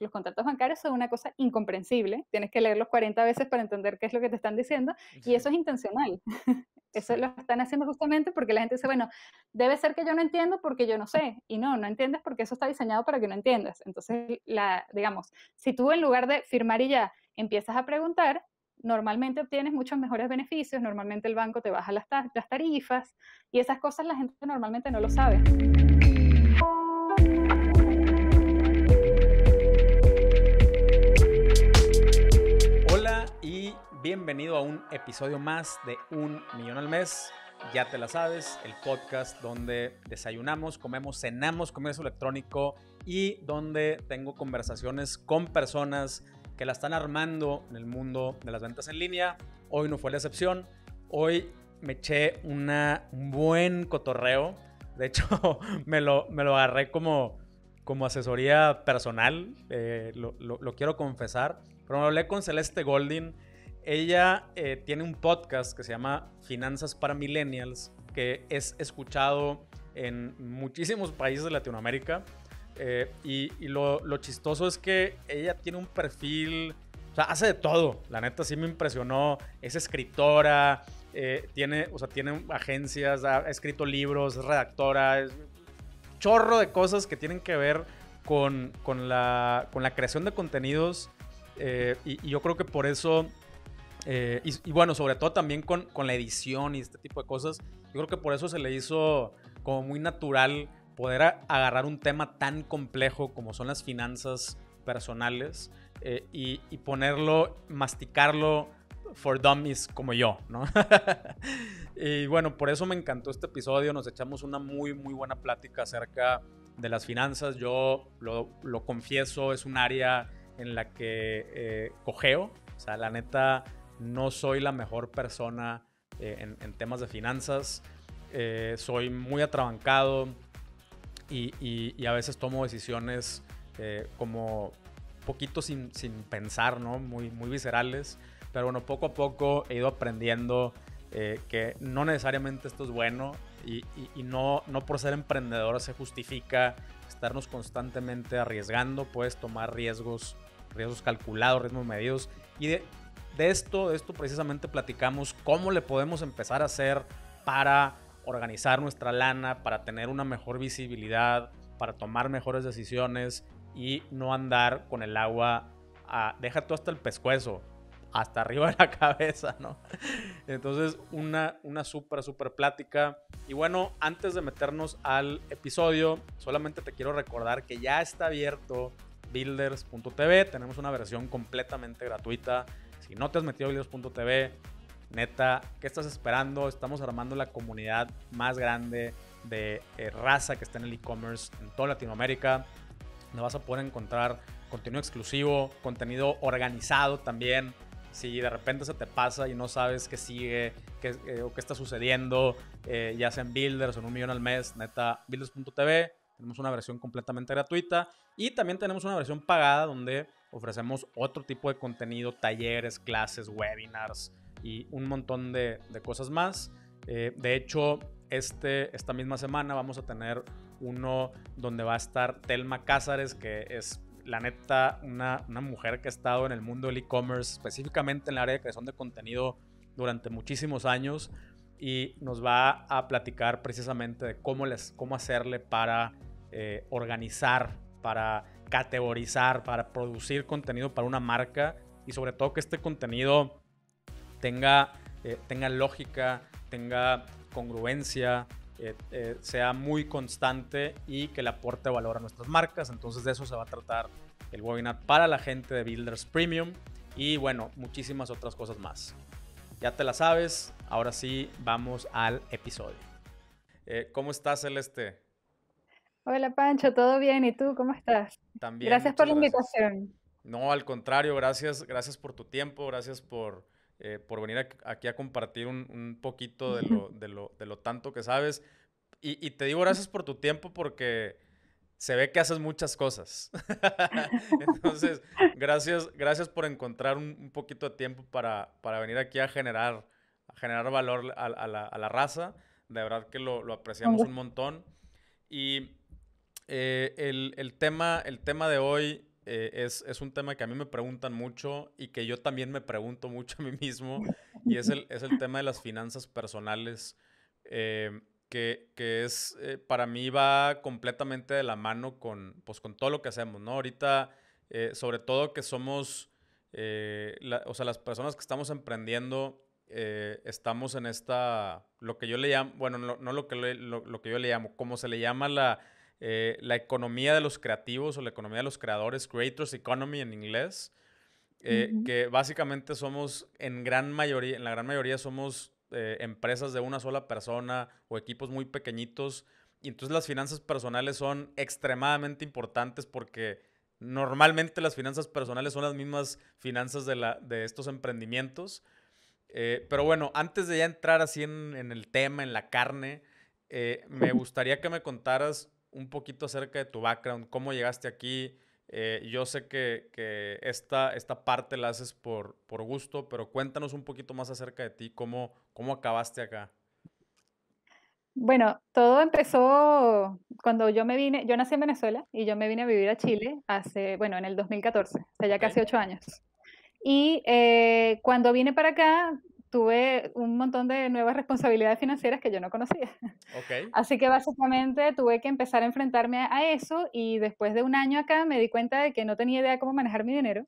los contratos bancarios son una cosa incomprensible, tienes que leerlos 40 veces para entender qué es lo que te están diciendo y eso es intencional. Eso lo están haciendo justamente porque la gente dice, bueno, debe ser que yo no entiendo porque yo no sé. Y no, no entiendes porque eso está diseñado para que no entiendas. Entonces, digamos, si tú en lugar de firmar y ya empiezas a preguntar, normalmente obtienes muchos mejores beneficios, normalmente el banco te baja las, las tarifas y esas cosas la gente normalmente no lo sabe. Bienvenido a un episodio más de Un Millón al Mes. Ya te la sabes, el podcast donde desayunamos, comemos, cenamos comercio electrónico y donde tengo conversaciones con personas que la están armando en el mundo de las ventas en línea. Hoy no fue la excepción. Hoy me eché un buen cotorreo. De hecho, me lo, me lo agarré como, como asesoría personal. Eh, lo, quiero confesar. Pero hablé con Celeste Golding ella eh, tiene un podcast que se llama Finanzas para Millennials, que es escuchado en muchísimos países de Latinoamérica. Eh, y, lo, chistoso es que ella tiene un perfil, o sea, hace de todo. La neta sí me impresionó. Es escritora, eh, tiene, o sea, tiene agencias, ha, escrito libros, es redactora, es chorro de cosas que tienen que ver con, la, con la creación de contenidos. y, yo creo que por eso eh, y, bueno, sobre todo también con, con, la edición y este tipo de cosas, yo creo que por eso se le hizo como muy natural poder agarrar un tema tan complejo como son las finanzas personales eh, y, ponerlo, masticarlo for dummies como yo, ¿no? y bueno, por eso me encantó este episodio, nos echamos una muy, muy buena plática acerca de las finanzas, yo lo, confieso, es un área en la que eh, o sea, la neta no soy la mejor persona eh, en, temas de finanzas, eh, soy muy atrabancado y, a veces tomo decisiones eh, como poquito sin, pensar, ¿no? Muy, muy viscerales, pero bueno, poco a poco he ido aprendiendo que no necesariamente esto es bueno y, no, no por ser emprendedor se justifica estarnos constantemente arriesgando, puedes tomar riesgos, riesgos calculados, riesgos medidos y de, de esto, de esto precisamente platicamos cómo le podemos empezar a hacer para organizar nuestra lana, para tener una mejor visibilidad, para tomar mejores decisiones y no andar con el agua, a, deja tú hasta el pescuezo, hasta arriba de la cabeza, ¿no? Entonces, una, una súper, súper plática. Y bueno, antes de meternos al episodio, solamente te quiero recordar que ya está abierto builders.tv, tenemos una versión completamente gratuita si no te has metido a Builders.tv, neta, ¿qué estás esperando? Estamos armando la comunidad más grande de eh, raza que está en el e-commerce en toda Latinoamérica. no vas a poder encontrar contenido exclusivo, contenido organizado también. Si de repente se te pasa y no sabes qué sigue qué, eh, o qué está sucediendo, eh, ya sea en Builders o en un millón al mes, neta, Builders.tv tenemos una versión completamente gratuita y también tenemos una versión pagada donde ofrecemos otro tipo de contenido, talleres, clases, webinars y un montón de, de cosas más. Eh, de hecho, este, esta misma semana vamos a tener uno donde va a estar Telma Cázares, que es la neta una, una mujer que ha estado en el mundo del e-commerce, específicamente en el área de creación de contenido durante muchísimos años y nos va a platicar precisamente de cómo, les, cómo hacerle para eh, organizar, para categorizar, para producir contenido para una marca y sobre todo que este contenido tenga, eh, tenga lógica, tenga congruencia, eh, sea muy constante y que le aporte valor a nuestras marcas. Entonces de eso se va a tratar el webinar para la gente de Builders Premium y bueno, muchísimas otras cosas más. Ya te la sabes, ahora sí vamos al episodio. ¿Cómo estás, Celeste? Hola Pancho, ¿todo bien? ¿Y tú cómo estás? También. Gracias por la invitación. No, al contrario, gracias, gracias por tu tiempo, gracias por, eh, por venir aquí a compartir un, un poquito de lo, de, lo, de lo, tanto que sabes. Y, y, te digo gracias por tu tiempo porque se ve que haces muchas cosas. Entonces, gracias, gracias por encontrar un, poquito de tiempo para, para, venir aquí a generar, a generar valor a, a, la, a la, raza. De verdad que lo, lo apreciamos un montón. Y eh, el, tema, el tema de hoy eh, es, un tema que a mí me preguntan mucho y que yo también me pregunto mucho a mí mismo, y es el, tema de las finanzas personales, eh, que, es, para mí va completamente de la mano con, pues, con todo lo que hacemos, ¿no? Ahorita, sobre todo que somos, o sea, las personas que estamos emprendiendo, estamos en esta, lo que yo le llamo, bueno, no, lo, que lo, lo, que yo le llamo, como se le llama la eh, la economía de los creativos o la economía de los creadores, Creators Economy en inglés, eh, que básicamente somos, en gran mayoría, en la gran mayoría somos eh, empresas de una sola persona o equipos muy pequeñitos. Y entonces las finanzas personales son extremadamente importantes porque normalmente las finanzas personales son las mismas finanzas de, la, de estos emprendimientos. pero bueno, antes de ya entrar así en, en el tema, en la carne, me gustaría que me contaras un poquito acerca de tu background, cómo llegaste aquí. Eh, yo sé que, que, esta, parte la haces por, por gusto, pero cuéntanos un poquito más acerca de ti, cómo, cómo acabaste acá. Bueno, todo empezó cuando yo me vine, yo nací en Venezuela y yo me vine a vivir a Chile hace, bueno, en el 2014, o ya casi ocho años. Y eh, cuando vine para acá, tuve un montón de nuevas responsabilidades financieras que yo no conocía. Así que básicamente tuve que empezar a enfrentarme a eso y después de un año acá me di cuenta de que no tenía idea cómo manejar mi dinero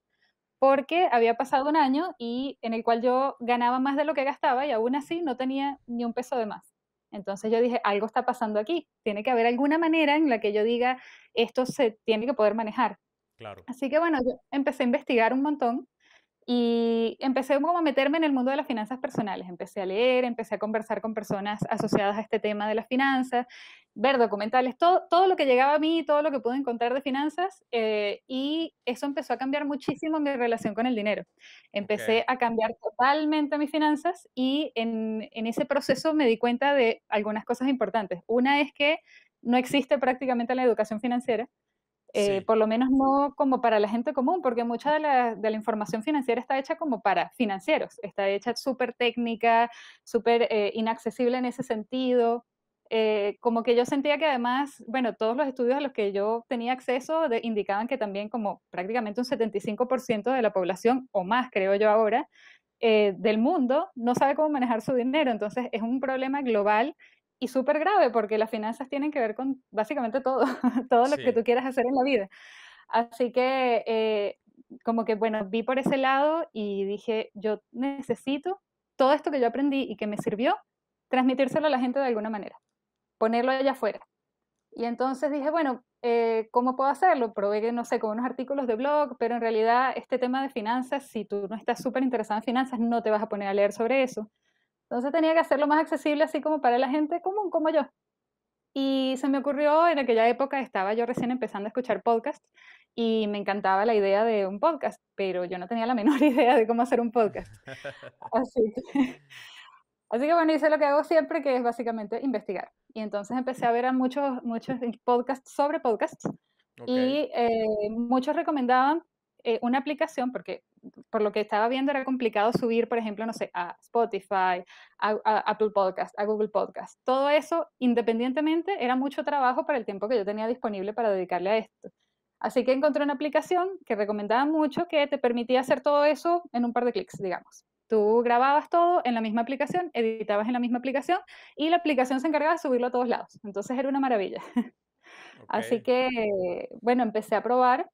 porque había pasado un año y en el cual yo ganaba más de lo que gastaba y aún así no tenía ni un peso de más. Entonces yo dije, algo está pasando aquí, tiene que haber alguna manera en la que yo diga, esto se tiene que poder manejar. Claro. Así que bueno, yo empecé a investigar un montón y empecé como a meterme en el mundo de las finanzas personales, empecé a leer, empecé a conversar con personas asociadas a este tema de las finanzas, ver documentales, todo, lo que llegaba a mí, todo lo que pude encontrar de finanzas, eh, y eso empezó a cambiar muchísimo mi relación con el dinero. Empecé a cambiar totalmente mis finanzas y en ese proceso me di cuenta de algunas cosas importantes. Una es que no existe prácticamente la educación financiera. Eh, por lo menos no como para la gente común, porque mucha de la, información financiera está hecha como para financieros, está hecha súper técnica, súper eh, inaccesible en ese sentido. Eh, como que yo sentía que además, bueno, todos los estudios a los que yo tenía acceso indicaban que también como prácticamente un 75% de la población, o más creo yo ahora, del mundo no sabe cómo manejar su dinero. Entonces es un problema global y súper grave porque las finanzas tienen que ver con básicamente todo, todo lo que tú quieras hacer en la vida. Así que eh, como que, bueno, vi por ese lado y dije, yo necesito todo esto que yo aprendí y que me sirvió, transmitírselo a la gente de alguna manera, ponerlo allá afuera. Y entonces dije, bueno, eh, ¿cómo puedo hacerlo? Probé, no sé, con unos artículos de blog, pero en realidad este tema de finanzas, si tú no estás súper interesado en finanzas, no te vas a poner a leer sobre eso. Entonces tenía que hacerlo más accesible así como para la gente común como yo. Y se me ocurrió, en aquella época estaba yo recién empezando a escuchar podcasts y me encantaba la idea de un podcast, pero yo no tenía la menor idea de cómo hacer un podcast. Así que, bueno, hice lo que hago siempre, que es básicamente investigar. Y entonces empecé a ver a muchos, muchos podcasts sobre podcasts y eh, muchos recomendaban eh, una aplicación, porque por lo que estaba viendo era complicado subir, por ejemplo, no sé, a Spotify, a, Apple Podcast, a Google Podcast. Todo eso, independientemente, era mucho trabajo para el tiempo que yo tenía disponible para dedicarle a esto. Así que encontré una aplicación que recomendaba mucho que te permitía hacer todo eso en un par de clics, digamos. Tú grababas todo en la misma aplicación, editabas en la misma aplicación y la aplicación se encargaba de subirlo a todos lados. Entonces era una maravilla. Así que, bueno, empecé a probar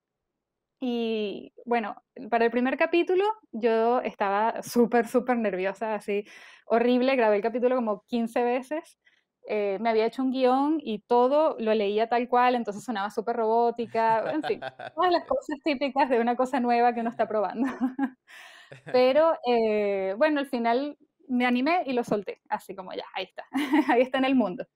y bueno, para el primer capítulo yo estaba súper, súper nerviosa, así horrible, grabé el capítulo como 15 veces. Eh, me había hecho un guión y todo lo leía tal cual, entonces sonaba súper robótica, en fin, todas las cosas típicas de una cosa nueva que uno está probando. Pero eh, bueno, al final me animé y lo solté, así como ya, ahí está, ahí está en el mundo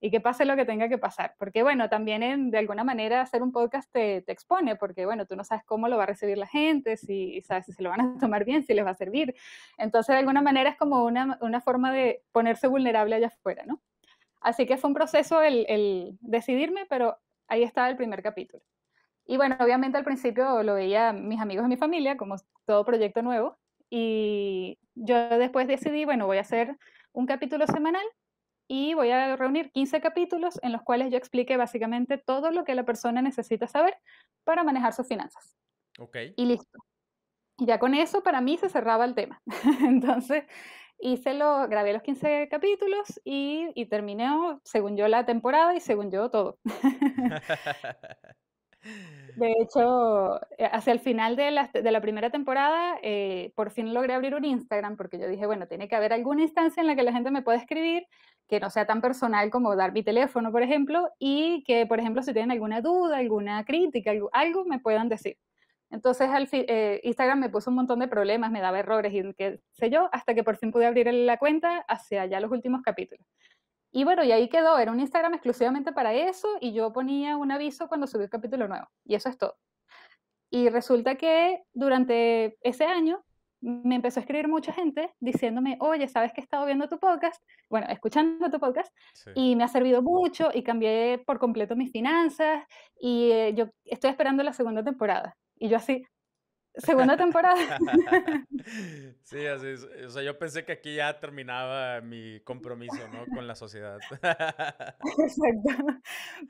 y que pase lo que tenga que pasar. Porque bueno, también de alguna manera hacer un podcast te, expone, porque bueno, tú no sabes cómo lo va a recibir la gente, si, sabes, si se lo van a tomar bien, si les va a servir. Entonces, de alguna manera es como una, forma de ponerse vulnerable allá afuera, ¿no? Así que fue un proceso el, el decidirme, pero ahí estaba el primer capítulo. Y bueno, obviamente al principio lo veía mis amigos y mi familia, como todo proyecto nuevo. Y yo después decidí, bueno, voy a hacer un capítulo semanal y voy a reunir 15 capítulos en los cuales yo explique básicamente todo lo que la persona necesita saber para manejar sus finanzas. Ok. Y listo. Y ya con eso para mí se cerraba el tema. Entonces hice lo, grabé los 15 capítulos y, terminé según yo la temporada y según yo todo. De hecho, eh, hacia el final de la, de la primera temporada, eh, por fin logré abrir un Instagram porque yo dije, bueno, tiene que haber alguna instancia en la que la gente me pueda escribir que no sea tan personal como dar mi teléfono, por ejemplo, y que, por ejemplo, si tienen alguna duda, alguna crítica, algo, me puedan decir. Entonces, al eh, Instagram me puso un montón de problemas, me daba errores y qué sé yo, hasta que por fin pude abrir la cuenta hacia allá los últimos capítulos. Y bueno, y ahí quedó, era un Instagram exclusivamente para eso y yo ponía un aviso cuando subí el capítulo nuevo. Y eso es todo. Y resulta que durante ese año me empezó a escribir mucha gente diciéndome, oye, sabes que he estado viendo tu podcast, bueno, escuchando tu podcast, y me ha servido mucho y cambié por completo mis finanzas y eh, yo estoy esperando la segunda temporada. Y yo así, Segunda temporada. sí, así O sea, yo pensé que aquí ya terminaba mi compromiso, Con la sociedad. Exacto.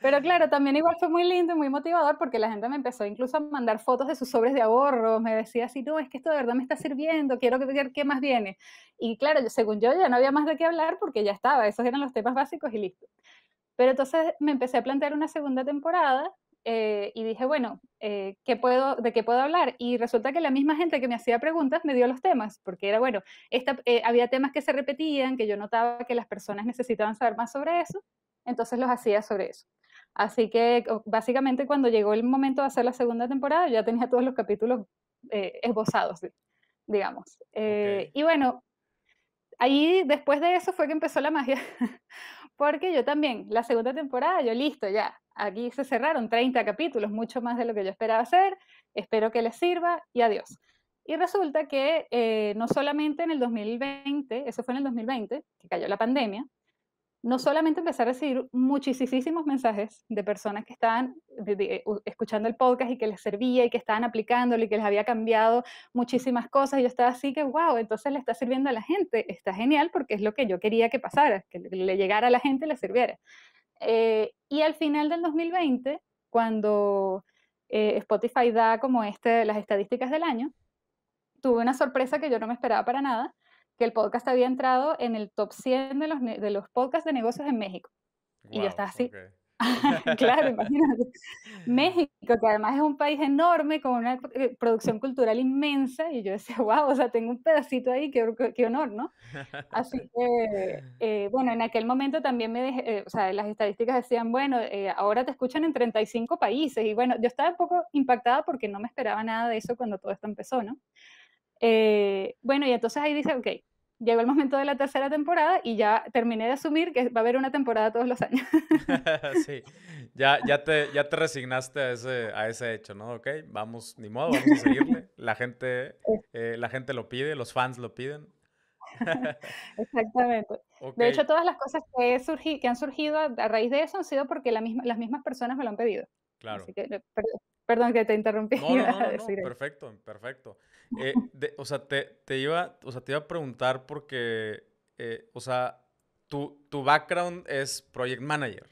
Pero claro, también igual fue muy lindo y muy motivador porque la gente me empezó incluso a mandar fotos de sus sobres de ahorro. Me decía así, no, es que esto de verdad me está sirviendo, quiero ver qué más viene. Y claro, según yo ya no había más de qué hablar porque ya estaba. Esos eran los temas básicos y listo. Pero entonces me empecé a plantear una segunda temporada eh, y dije, bueno, eh, puedo, ¿de qué puedo hablar? Y resulta que la misma gente que me hacía preguntas me dio los temas, porque era, bueno, eh, había temas que se repetían, que yo notaba que las personas necesitaban saber más sobre eso, entonces los hacía sobre eso. Así que básicamente cuando llegó el momento de hacer la segunda temporada, ya tenía todos los capítulos esbozados, digamos. Y bueno, ahí después de eso fue que empezó la magia, porque yo también, la segunda temporada, yo listo, ya. Aquí se cerraron 30 capítulos, mucho más de lo que yo esperaba hacer. Espero que les sirva y adiós. Y resulta que eh, no solamente en el 2020, eso fue en el 2020, que cayó la pandemia, no solamente empecé a recibir muchísimos mensajes de personas que estaban escuchando el podcast y que les servía y que estaban aplicándolo y que les había cambiado muchísimas cosas. Y yo estaba así que, wow, entonces le está sirviendo a la gente. Está genial porque es lo que yo quería que pasara, que le llegara a la gente y le sirviera. Eh, y al final del 2020, cuando eh, Spotify da como este, las estadísticas del año, tuve una sorpresa que yo no me esperaba para nada que el podcast había entrado en el top 100 de los, de los podcasts de negocios en México. y yo estaba así. claro, imagínate. México, que además es un país enorme, con una eh, producción cultural inmensa, y yo decía, wow, o sea, tengo un pedacito ahí, qué, qué honor, ¿no? Así que, eh, bueno, en aquel momento también me dejé, eh, o sea, las estadísticas decían, bueno, ahora te escuchan en 35 países, y bueno, yo estaba un poco impactada porque no me esperaba nada de eso cuando todo esto empezó, ¿no? Eh, bueno, y entonces ahí dice, ok, llegó el momento de la tercera temporada y ya terminé de asumir que va a haber una temporada todos los años. sí, ya, ya, te, ya te resignaste a ese, a ese hecho, ¿no? Ok, vamos, ni modo, vamos a seguirle. La gente, eh, la gente lo pide, los fans lo piden. Exactamente. De hecho, todas las cosas que, que han surgido a, raíz de eso han sido porque la misma, las mismas personas me lo han pedido. Claro. Eh, perdón que te interrumpí. perfecto, perfecto. Eh, o, sea, te, iba, te iba a preguntar porque, eh, o sea, tu, tu background es project manager.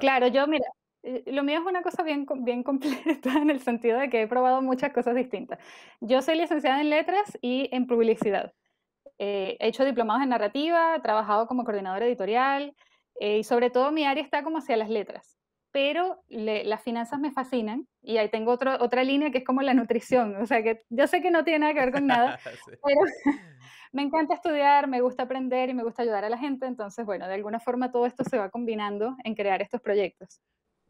claro, yo, mira, eh, lo mío es una cosa bien, bien completa en el sentido de que he probado muchas cosas distintas. Yo soy licenciada en letras y en publicidad. he hecho diplomados en narrativa, he trabajado como coordinadora editorial y sobre todo mi área está como hacia las letras pero las finanzas me fascinan y ahí tengo otra otra línea que es como la nutrición, o sea que yo sé que no tiene nada que ver con nada, pero me encanta estudiar, me gusta aprender y me gusta ayudar a la gente, entonces bueno, de alguna forma todo esto se va combinando en crear estos proyectos.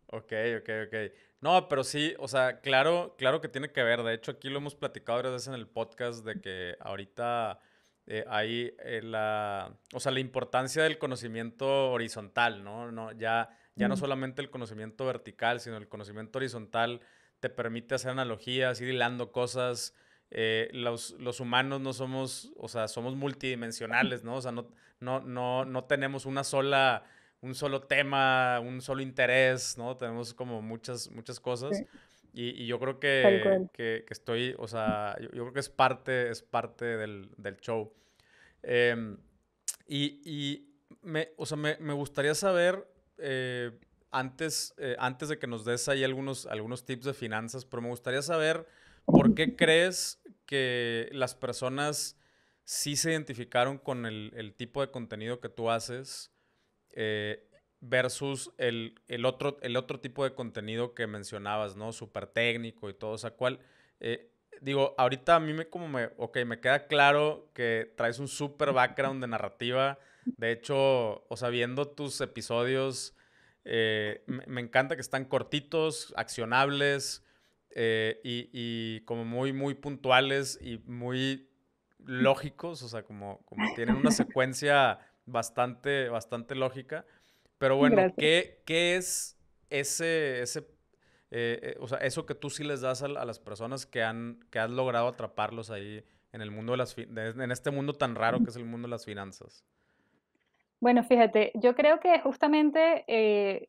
Ok, ok, ok. No, pero sí, o sea, claro, claro que tiene que ver. De hecho, aquí lo hemos platicado varias veces en el podcast de que ahorita eh, hay eh, la, o sea, la importancia del conocimiento horizontal, ¿no? No, ya ya no solamente el conocimiento vertical, sino el conocimiento horizontal te permite hacer analogías, ir hilando cosas. Eh, los, humanos no somos, o sea, somos multidimensionales, ¿no? O sea, no, no, no, tenemos una sola, un solo tema, un solo interés, ¿no? Tenemos como muchas, muchas cosas. Y, yo creo que, estoy, o sea, yo, creo que es parte, es parte del, show. Em, y, me, o sea, me, gustaría saber eh, antes, eh, antes de que nos des ahí algunos, algunos tips de finanzas, pero me gustaría saber por qué crees que las personas sí se identificaron con el, el tipo de contenido que tú haces eh, versus el, el, otro, el otro tipo de contenido que mencionabas, ¿no? Súper técnico y todo. O sea, ¿cuál? digo, ahorita a mí me como me, ok, me queda claro que traes un súper background de narrativa de hecho, o sea, viendo tus episodios, eh, me, encanta que están cortitos, accionables eh, y, como muy, muy puntuales y muy lógicos, o sea, como, como tienen una secuencia bastante, bastante lógica. Pero bueno, ¿qué, es ese, eh, o sea, eso que tú sí les das a, las personas que han, que has logrado atraparlos ahí en el mundo de las, en este mundo tan raro que es el mundo de las finanzas? Bueno, fíjate, yo creo que justamente eh,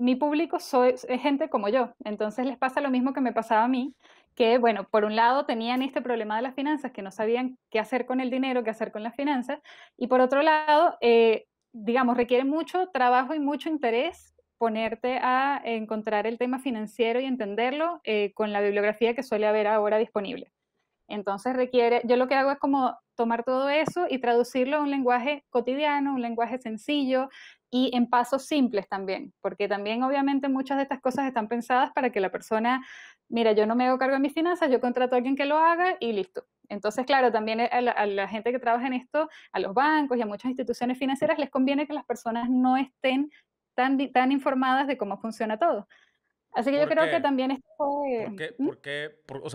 mi público soy, es gente como yo, entonces les pasa lo mismo que me pasaba a mí, que bueno, por un lado tenían este problema de las finanzas, que no sabían qué hacer con el dinero, qué hacer con las finanzas, y por otro lado, eh, digamos, requiere mucho trabajo y mucho interés ponerte a encontrar el tema financiero y entenderlo eh, con la bibliografía que suele haber ahora disponible. Entonces requiere, yo lo que hago es como tomar todo eso y traducirlo a un lenguaje cotidiano, un lenguaje sencillo y en pasos simples también, porque también obviamente muchas de estas cosas están pensadas para que la persona, mira, yo no me hago cargo de mis finanzas, yo contrato a alguien que lo haga y listo. Entonces, claro, también a la, gente que trabaja en esto, a los bancos y a muchas instituciones financieras, les conviene que las personas no estén tan, tan informadas de cómo funciona todo Así que yo creo que también esto ¿Mm?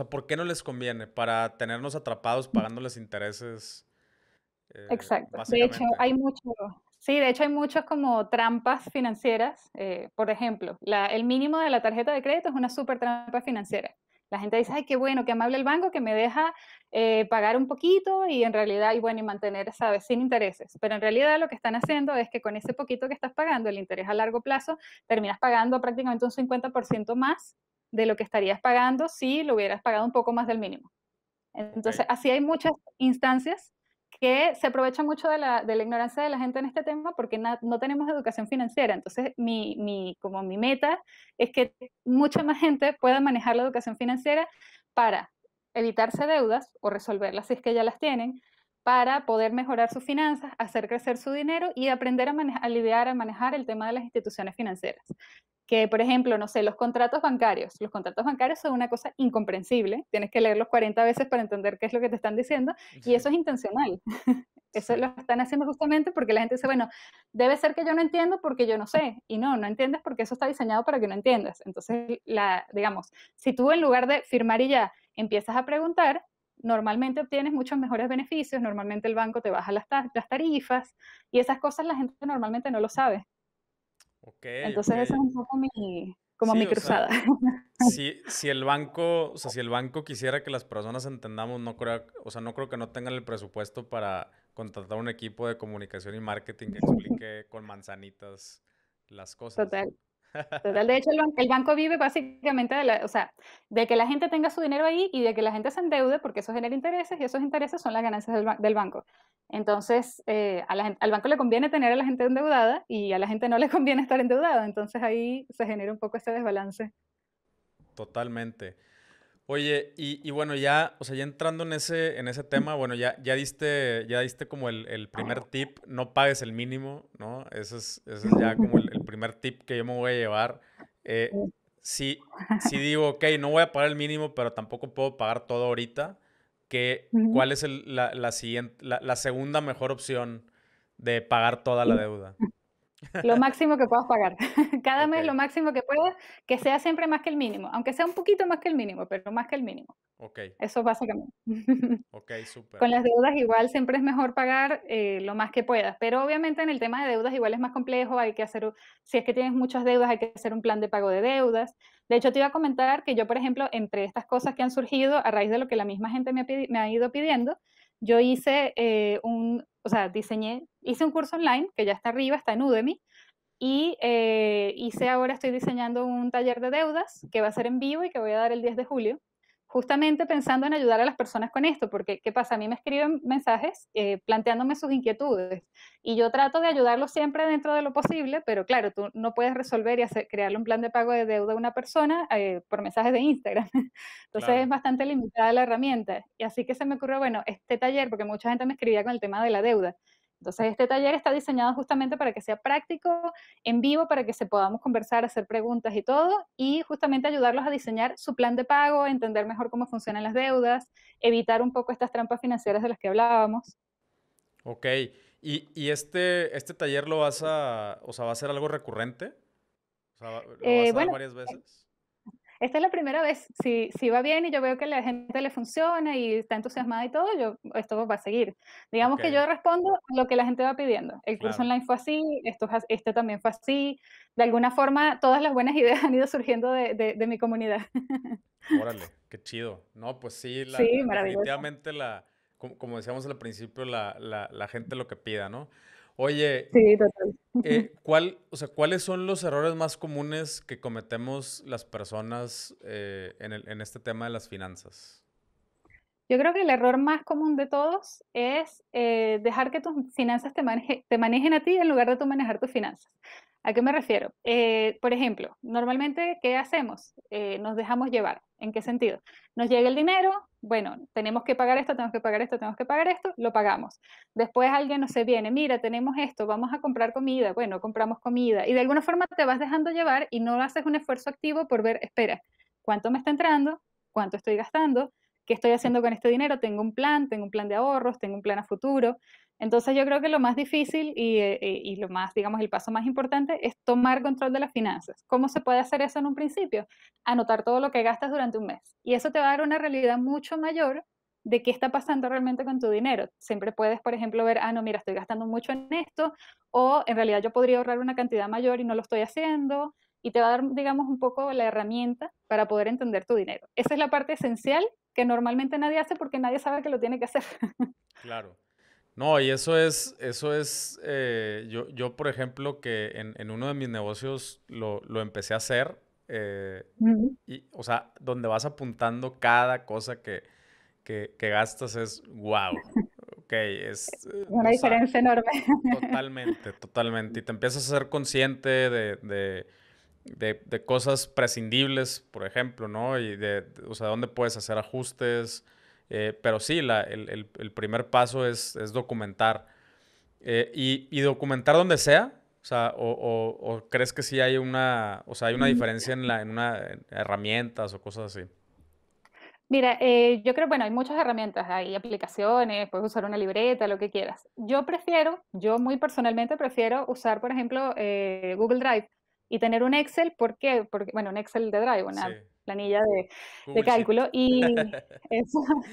¿Por qué, no les conviene? ¿Para tenernos atrapados mm. pagándoles intereses? Eh, Exacto. De hecho, hay mucho... Sí, de hecho hay muchas como trampas financieras. Eh, por ejemplo, el mínimo de la tarjeta de crédito es una súper trampa financiera. La gente dice, ay, qué bueno, qué amable el banco que me deja eh, pagar un poquito y en realidad, y bueno, y mantener, ¿sabes?, sin intereses. Pero en realidad lo que están haciendo es que con ese poquito que estás pagando, el interés a largo plazo, terminas pagando prácticamente un 50% más de lo que estarías pagando si lo hubieras pagado un poco más del mínimo. Entonces, así hay muchas instancias que se aprovecha mucho de la, ignorancia de la gente en este tema porque no tenemos educación financiera. Entonces, mi, como mi meta es que mucha más gente pueda manejar la educación financiera para evitarse deudas o resolverlas si es que ya las tienen, para poder mejorar sus finanzas, hacer crecer su dinero y aprender a lidiar, a manejar el tema de las instituciones financieras que, por ejemplo, no sé, los contratos bancarios. Los contratos bancarios son una cosa incomprensible. Tienes que leerlos 40 veces para entender qué es lo que te están diciendo y eso es intencional. Eso lo están haciendo justamente porque la gente dice, bueno, debe ser que yo no entiendo porque yo no sé. Y no, no entiendes porque eso está diseñado para que no entiendas. Entonces, digamos, si tú en lugar de firmar y ya empiezas a preguntar, normalmente obtienes muchos mejores beneficios, normalmente el banco te baja las tarifas y esas cosas la gente normalmente no lo sabe. Entonces esa es un poco mi, como mi cruzada. si, si, el banco, o sea, si el banco quisiera que las personas entendamos, no creo, o sea, no creo que no tengan el presupuesto para contratar un equipo de comunicación y marketing que explique con manzanitas las cosas. Total. Total, de hecho, el, banco vive básicamente de, o sea, de que la gente tenga su dinero ahí y de que la gente se endeude porque eso genera intereses y esos intereses son las ganancias del, banco. Entonces, eh, al banco le conviene tener a la gente endeudada y a la gente no le conviene estar endeudada. Entonces ahí se genera un poco ese desbalance. Totalmente. Oye, y, y, bueno, ya, o sea, ya entrando en ese, en ese tema, bueno, ya, ya diste, ya diste como el, el primer tip, no pagues el mínimo, ¿no? Ese es, es ya como el, primer tip que yo me voy a llevar. si, eh, si, digo, ok, no voy a pagar el mínimo, pero tampoco puedo pagar todo ahorita, qué ¿cuál es la, la, siguiente, la, la segunda mejor opción de pagar toda la deuda? Lo máximo que puedas pagar. Cada mes lo máximo que puedas, que sea siempre más que el mínimo, aunque sea un poquito más que el mínimo, pero más que el mínimo. Ok. Eso básicamente. Ok, super. Con las deudas igual siempre es mejor pagar eh, lo más que puedas, pero obviamente en el tema de deudas igual es más complejo, hay que hacer, si es que tienes muchas deudas, hay que hacer un plan de pago de deudas. De hecho, te iba a comentar que yo, por ejemplo, entre estas cosas que han surgido a raíz de lo que la misma gente me ha, ido pidiendo, yo hice eh, un, o sea, diseñé, hice un curso online que ya está arriba, está en Udemy, y eh, hice ahora, estoy diseñando un taller de deudas que va a ser en vivo y que voy a dar el 10 de julio justamente pensando en ayudar a las personas con esto, porque ¿qué pasa? A mí me escriben mensajes eh, planteándome sus inquietudes y yo trato de ayudarlos siempre dentro de lo posible, pero claro, tú no puedes resolver y crearle un plan de pago de deuda a una persona eh, por mensajes de Instagram. Entonces es bastante limitada la herramienta. Y así que se me ocurrió, bueno, este taller, porque mucha gente me escribía con el tema de la deuda. Entonces, este taller está diseñado justamente para que sea práctico, en vivo, para que se podamos conversar, hacer preguntas y todo, y justamente ayudarlos a diseñar su plan de pago, entender mejor cómo funcionan las deudas, evitar un poco estas trampas financieras de las que hablábamos. Ok, ¿y, y este, este taller lo vas a, o sea, va a ser algo recurrente? O sea, ¿lo eh, vas a ser. varias veces? Esta es la primera vez, si, va bien y yo veo que la gente le funciona y está entusiasmada y todo, yo esto va a seguir. Digamos que yo respondo lo que la gente va pidiendo. El curso online fue así, esto, este también fue así. De alguna forma, todas las buenas ideas han ido surgiendo de, mi comunidad. Órale, qué chido. No, pues sí, la, definitivamente la, como, decíamos al principio, la, la gente lo que pida, ¿no? Oye, sí, total. Eh, ¿cuál, o sea, ¿Cuáles son los errores más comunes que cometemos las personas eh, en, este tema de las finanzas? Yo creo que el error más común de todos es eh, dejar que tus finanzas te, te manejen a ti en lugar de tú manejar tus finanzas. ¿A qué me refiero? Eh, por ejemplo, normalmente, ¿qué hacemos? Eh, nos dejamos llevar. ¿En qué sentido? Nos llega el dinero, bueno, tenemos que pagar esto, tenemos que pagar esto, tenemos que pagar esto, lo pagamos. Después alguien nos se viene, mira, tenemos esto, vamos a comprar comida, bueno, compramos comida. Y de alguna forma te vas dejando llevar y no haces un esfuerzo activo por ver, espera, ¿cuánto me está entrando? ¿Cuánto estoy gastando? ¿Qué estoy haciendo con este dinero? Tengo un plan, tengo un plan de ahorros, tengo un plan a futuro. Entonces yo creo que lo más difícil eh, eh, y, lo más, digamos, el paso más importante es tomar control de las finanzas. ¿Cómo se puede hacer eso en un principio? Anotar todo lo que gastas durante un mes. Y eso te va a dar una realidad mucho mayor de qué está pasando realmente con tu dinero. Siempre puedes, por ejemplo, ver, ah, no, mira, estoy gastando mucho en esto, o en realidad yo podría ahorrar una cantidad mayor y no lo estoy haciendo. Y te va a dar, digamos, un poco la herramienta para poder entender tu dinero. Esa es la parte esencial que normalmente nadie hace porque nadie sabe que lo tiene que hacer. Claro. No, y eso es, eso es, eh, yo, yo, por ejemplo, que en, uno de mis negocios lo, empecé a hacer, eh, y, o sea, donde vas apuntando cada cosa que, que, gastas es, wow, ok, es... Eh, Una diferencia enorme. Totalmente, totalmente. Y te empiezas a ser consciente de, cosas prescindibles, por ejemplo, ¿no? Y de, o sea, dónde puedes hacer ajustes, eh, pero sí, la, el, el, primer paso es, es documentar. Eh, y, y, documentar donde sea, o sea, o, crees que sí hay una, o sea, hay una mm. diferencia en, la, en una herramientas o cosas así. Mira, eh, yo creo, bueno, hay muchas herramientas, hay aplicaciones, puedes usar una libreta, lo que quieras. Yo prefiero, yo muy personalmente prefiero usar, por ejemplo, Google Drive y tener un Excel, ¿por qué? Porque, bueno, un Excel de Drive, una sí planilla de, cálculo. Y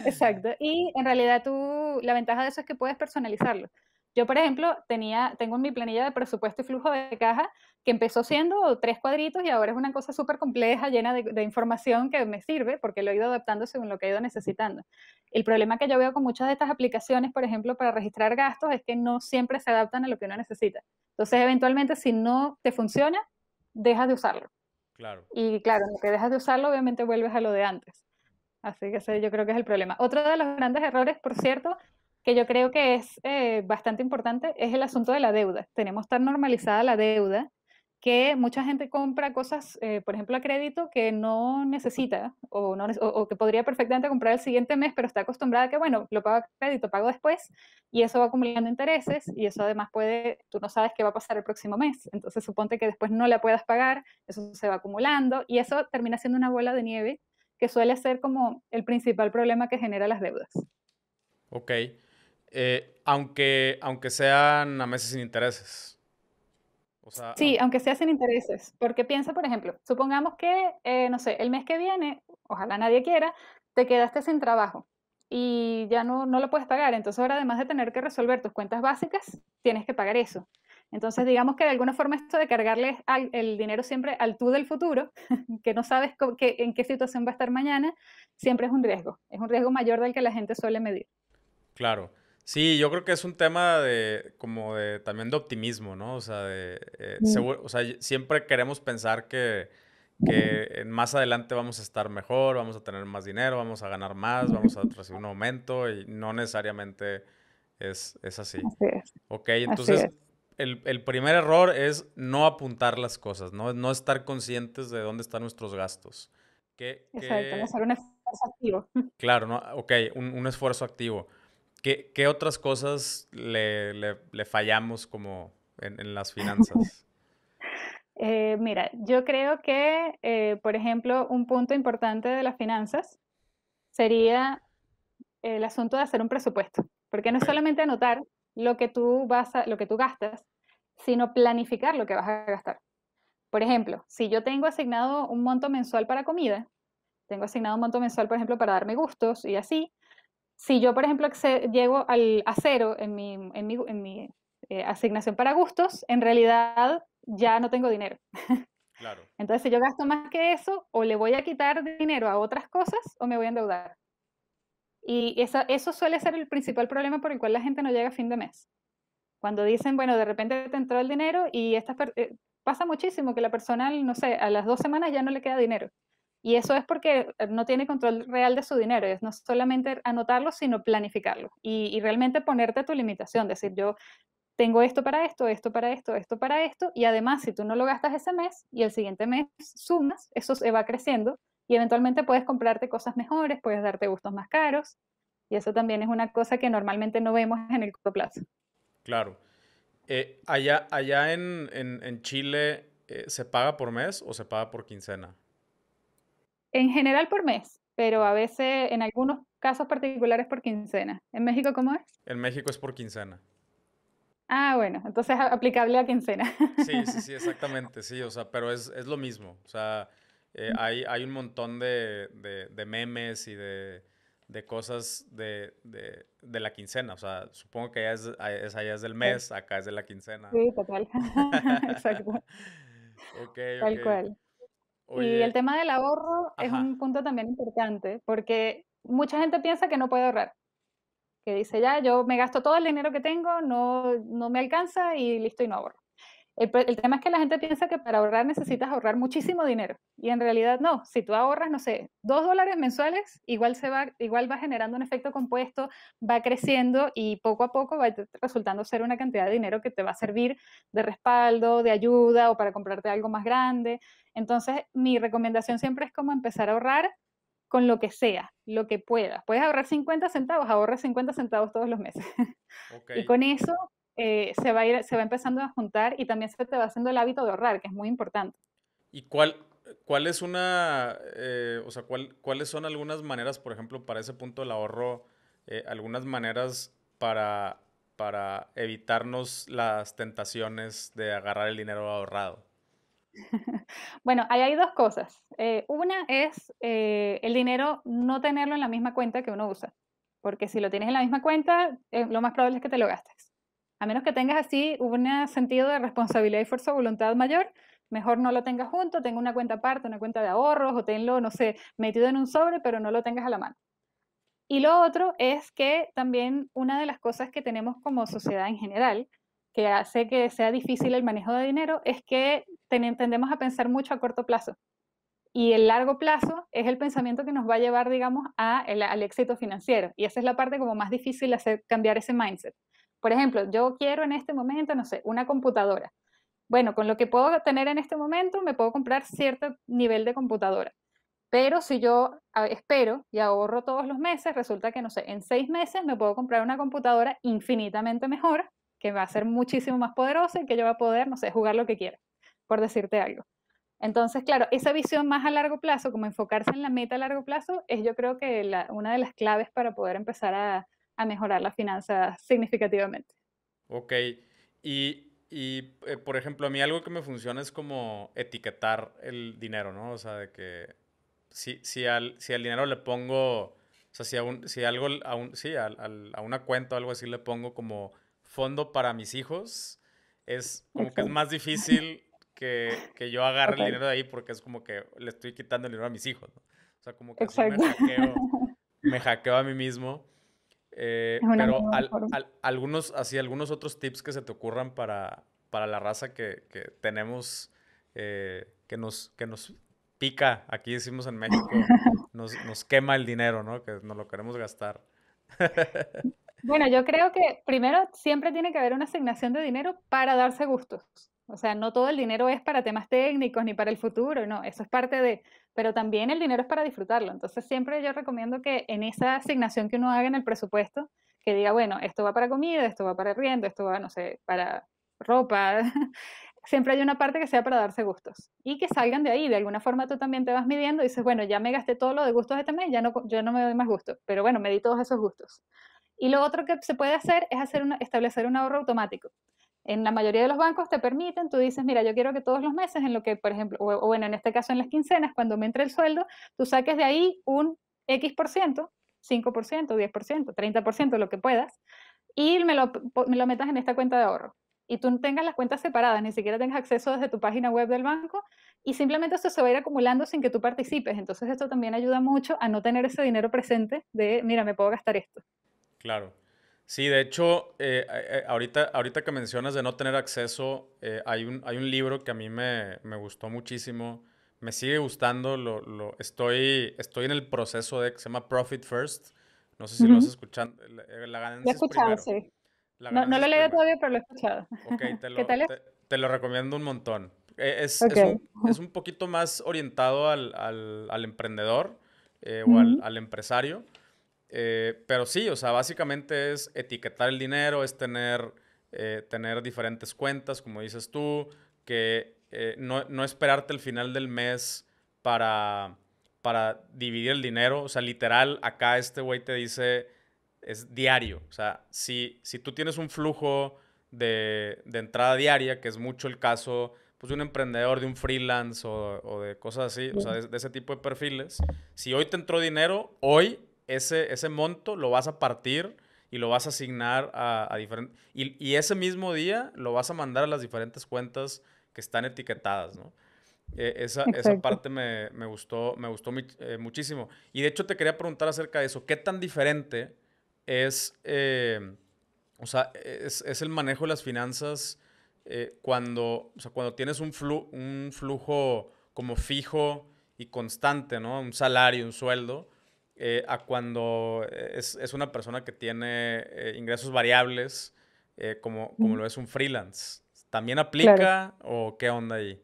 exacto. Y en realidad tú, la ventaja de eso es que puedes personalizarlo. Yo, por ejemplo, tenía, tengo en mi planilla de presupuesto y flujo de caja que empezó siendo tres cuadritos y ahora es una cosa súper compleja, llena de, de, información que me sirve porque lo he ido adaptando según lo que he ido necesitando. El problema que yo veo con muchas de estas aplicaciones, por ejemplo, para registrar gastos, es que no siempre se adaptan a lo que uno necesita. Entonces, eventualmente, si no te funciona, dejas de usarlo. Claro. Y claro, lo que dejas de usarlo, obviamente vuelves a lo de antes. Así que ese yo creo que es el problema. Otro de los grandes errores, por cierto, que yo creo que es eh, bastante importante, es el asunto de la deuda. Tenemos tan normalizada la deuda que mucha gente compra cosas, eh, por ejemplo, a crédito que no necesita o, que podría perfectamente comprar el siguiente mes, pero está acostumbrada a que, bueno, lo pago a crédito, pago después y eso va acumulando intereses y eso además puede, tú no sabes qué va a pasar el próximo mes, entonces suponte que después no la puedas pagar, eso se va acumulando y eso termina siendo una bola de nieve que suele ser como el principal problema que genera las deudas. Ok, eh, aunque, aunque sean a meses sin intereses sí, aunque sea sin intereses, porque piensa, por ejemplo, supongamos que, eh, no sé, el mes que viene, ojalá nadie quiera, te quedaste sin trabajo y ya no, lo puedes pagar. Entonces ahora, además de tener que resolver tus cuentas básicas, tienes que pagar eso. Entonces, digamos que de alguna forma esto de cargarle el dinero siempre al tú del futuro, que no sabes que, en qué situación va a estar mañana, siempre es un riesgo. Es un riesgo mayor del que la gente suele medir. Claro. Sí, yo creo que es un tema de, como de, también de optimismo, ¿no? O sea, de, eh, siempre queremos pensar que, más adelante vamos a estar mejor, vamos a tener más dinero, vamos a ganar más, vamos a recibir un aumento y no necesariamente es, así. así Ok, entonces el, primer error es no apuntar las cosas, ¿no? no estar conscientes de dónde están nuestros gastos. Que, Exacto, hacer un esfuerzo activo. Claro, ¿no? ok, un esfuerzo activo. ¿Qué, otras cosas le, le, le fallamos como en, en las finanzas? Eh, mira, yo creo que, eh, por ejemplo, un punto importante de las finanzas sería el asunto de hacer un presupuesto, porque no es solamente anotar lo que tú vas lo que tú gastas, sino planificar lo que vas a gastar. Por ejemplo, si yo tengo asignado un monto mensual para comida, tengo asignado un monto mensual, por ejemplo, para darme gustos y así, si yo, por ejemplo, llego al, a cero en mi, eh, asignación para gustos, en realidad ya no tengo dinero. Entonces, si yo gasto más que eso, o le voy a quitar dinero a otras cosas o me voy a endeudar. Y eso, suele ser el principal problema por el cual la gente no llega a fin de mes. Cuando dicen, bueno, de repente te entró el dinero y eh, pasa muchísimo que la persona, no sé, a las dos semanas ya no le queda dinero. Y eso es porque eh, no tiene control real de su dinero. Es no solamente anotarlo, sino planificarlo. Y, realmente ponerte a tu limitación. Decir, yo tengo esto para esto, esto para esto, esto para esto. Y además, si tú no lo gastas ese mes y el siguiente mes sumas, eso se va creciendo. Y eventualmente puedes comprarte cosas mejores, puedes darte gustos más caros. Y eso también es una cosa que normalmente no vemos en el corto plazo. Claro. Eh, allá, allá en, Chile, eh, ¿se paga por mes o se paga por quincena? En general por mes, pero a veces, en algunos casos particulares, por quincena. ¿En México cómo es? En México es por quincena. Ah, bueno, entonces aplicable a quincena. Sí, sí, sí, exactamente, sí, o sea, pero es, lo mismo, o sea, eh, hay, un montón de, memes y de, cosas de, la quincena. O sea, supongo que allá es, allá es del mes, acá es de la quincena. Sí, total. Exacto. Tal cual. Y el tema del ahorro es un punto también importante, porque mucha gente piensa que no puede ahorrar, que dice, ya, yo me gasto todo el dinero que tengo, no, no me alcanza y listo y no ahorro. El, tema es que la gente piensa que para ahorrar necesitas ahorrar muchísimo dinero y en realidad no. Si tú ahorras, no sé, dos dólares mensuales, igual, se va, igual va generando un efecto compuesto, va creciendo y poco a poco va resultando ser una cantidad de dinero que te va a servir de respaldo, de ayuda o para comprarte algo más grande. Entonces, mi recomendación siempre es como empezar a ahorrar con lo que sea, lo que puedas. Puedes ahorrar 50 centavos, ahorra 50 centavos todos los meses. Y con eso eh, se, va a se va empezando a juntar y también se te va haciendo el hábito de ahorrar, que es muy importante. ¿Y cuál, cuál es una, eh, o sea, cuáles son algunas maneras, por ejemplo, para ese punto del ahorro, eh, algunas maneras para, para evitarnos las tentaciones de agarrar el dinero ahorrado? Bueno, ahí hay dos cosas. una es el dinero no tenerlo en la misma cuenta que uno usa, porque si lo tienes en la misma cuenta, lo más probable es que te lo gastes. A menos que tengas así un sentido de responsabilidad y fuerza de voluntad mayor, mejor no lo tengas junto, tenga una cuenta aparte, una cuenta de ahorros o tenlo, no sé, metido en un sobre, pero no lo tengas a la mano. Y lo otro es que también una de las cosas que tenemos como sociedad en general, que hace que sea difícil el manejo de dinero, es que tendemos a pensar mucho a corto plazo. Y el largo plazo es el pensamiento que nos va a llevar, digamos, al éxito financiero. Y esa es la parte como más difícil de hacer cambiar ese mindset. Por ejemplo, yo quiero en este momento, no sé, una computadora. Bueno, con lo que puedo tener en este momento, me puedo comprar cierto nivel de computadora. Pero si yo espero y ahorro todos los meses, resulta que, no sé, en seis meses me puedo comprar una computadora infinitamente mejor, que va a ser muchísimo más poderosa y que yo va a poder, no sé, jugar lo que quiera, por decirte algo. Entonces, claro, esa visión más a largo plazo, como enfocarse en la meta a largo plazo, es yo creo que una de las claves para poder empezar a, a mejorar las finanzas significativamente. Ok, y, y eh, por ejemplo, a mí algo que me funciona es como etiquetar el dinero, ¿no? O sea, de que si, si, al, si al dinero le pongo... O sea, si a, un, si algo, a, un, sí, a, a, una cuenta o algo así le pongo como fondo para mis hijos, es como que es más difícil que, que yo agarre el dinero de ahí porque es como que le estoy quitando el dinero a mis hijos. ¿no? O sea, como que me hackeo, me hackeo, a mí mismo. Eh, pero algunos, así, algunos otros tips que se te ocurran para, la raza que, tenemos, eh, que, nos, que nos pica, aquí decimos en México, nos, quema el dinero, ¿no? Que no lo queremos gastar. Bueno, yo creo que primero siempre tiene que haber una asignación de dinero para darse gustos. O sea, no todo el dinero es para temas técnicos ni para el futuro, no, eso es parte de, pero también el dinero es para disfrutarlo. Entonces siempre yo recomiendo que en esa asignación que uno haga en el presupuesto, que diga, bueno, esto va para comida, esto va para riendo, esto va, no sé, para ropa. siempre hay una parte que sea para darse gustos y que salgan de ahí. De alguna forma tú también te vas midiendo y dices, bueno, ya me gasté todo lo de gustos este mes, ya no, yo no me doy más gustos, pero bueno, me di todos esos gustos. Y lo otro que se puede hacer es hacer establecer un ahorro automático en la mayoría de los bancos te permiten, tú dices, mira, yo quiero que todos los meses, en lo que, por ejemplo, o, bueno, en este caso en las quincenas, cuando me entre el sueldo, tú saques de ahí un X por ciento, 5%, 10%, 30%, lo que puedas, y me lo, me lo metas en esta cuenta de ahorro. Y tú tengas las cuentas separadas, ni siquiera tengas acceso desde tu página web del banco, y simplemente esto se va a ir acumulando sin que tú participes. Entonces esto también ayuda mucho a no tener ese dinero presente de, mira, me puedo gastar esto. Claro. Sí, de hecho, eh, eh, eh, ahorita, ahorita que mencionas de no tener acceso, hay, un, hay un libro que a mí me, me gustó muchísimo, me sigue gustando, lo, lo, estoy, estoy en el proceso de que se llama Profit First, no sé si lo has escuchado, la, ganancia lo he escuchado, sí. no, lo he leído todavía, pero lo he escuchado. te lo, ¿Qué tal te, te, lo recomiendo un montón. E, es, es, un, poquito más orientado al, al, al emprendedor o al, al, empresario. Eh, pero sí, o sea, básicamente es etiquetar el dinero, es tener, eh, tener diferentes cuentas, como dices tú, que eh, no, no, esperarte el final del mes para, para dividir el dinero. O sea, literal, acá este güey te dice, es diario. O sea, si, si tú tienes un flujo de, de entrada diaria, que es mucho el caso pues, de un emprendedor, de un freelance o, o de cosas así, o sea, de ese tipo de perfiles, si hoy te entró dinero, hoy ese, ese monto lo vas a partir y lo vas a asignar a, a diferentes... Y, y, ese mismo día lo vas a mandar a las diferentes cuentas que están etiquetadas, ¿no? E, esa, esa, parte me, me, gustó, me gustó eh, muchísimo. Y de hecho te quería preguntar acerca de eso. ¿Qué tan diferente es, eh, o sea, es, es, el manejo de las finanzas eh, cuando, o sea, cuando tienes un, flu, un flujo como fijo y constante, ¿no? Un salario, un sueldo eh, a cuando eh, es, es, una persona que tiene eh, ingresos variables, como, como lo es un freelance. ¿También aplica o qué onda ahí?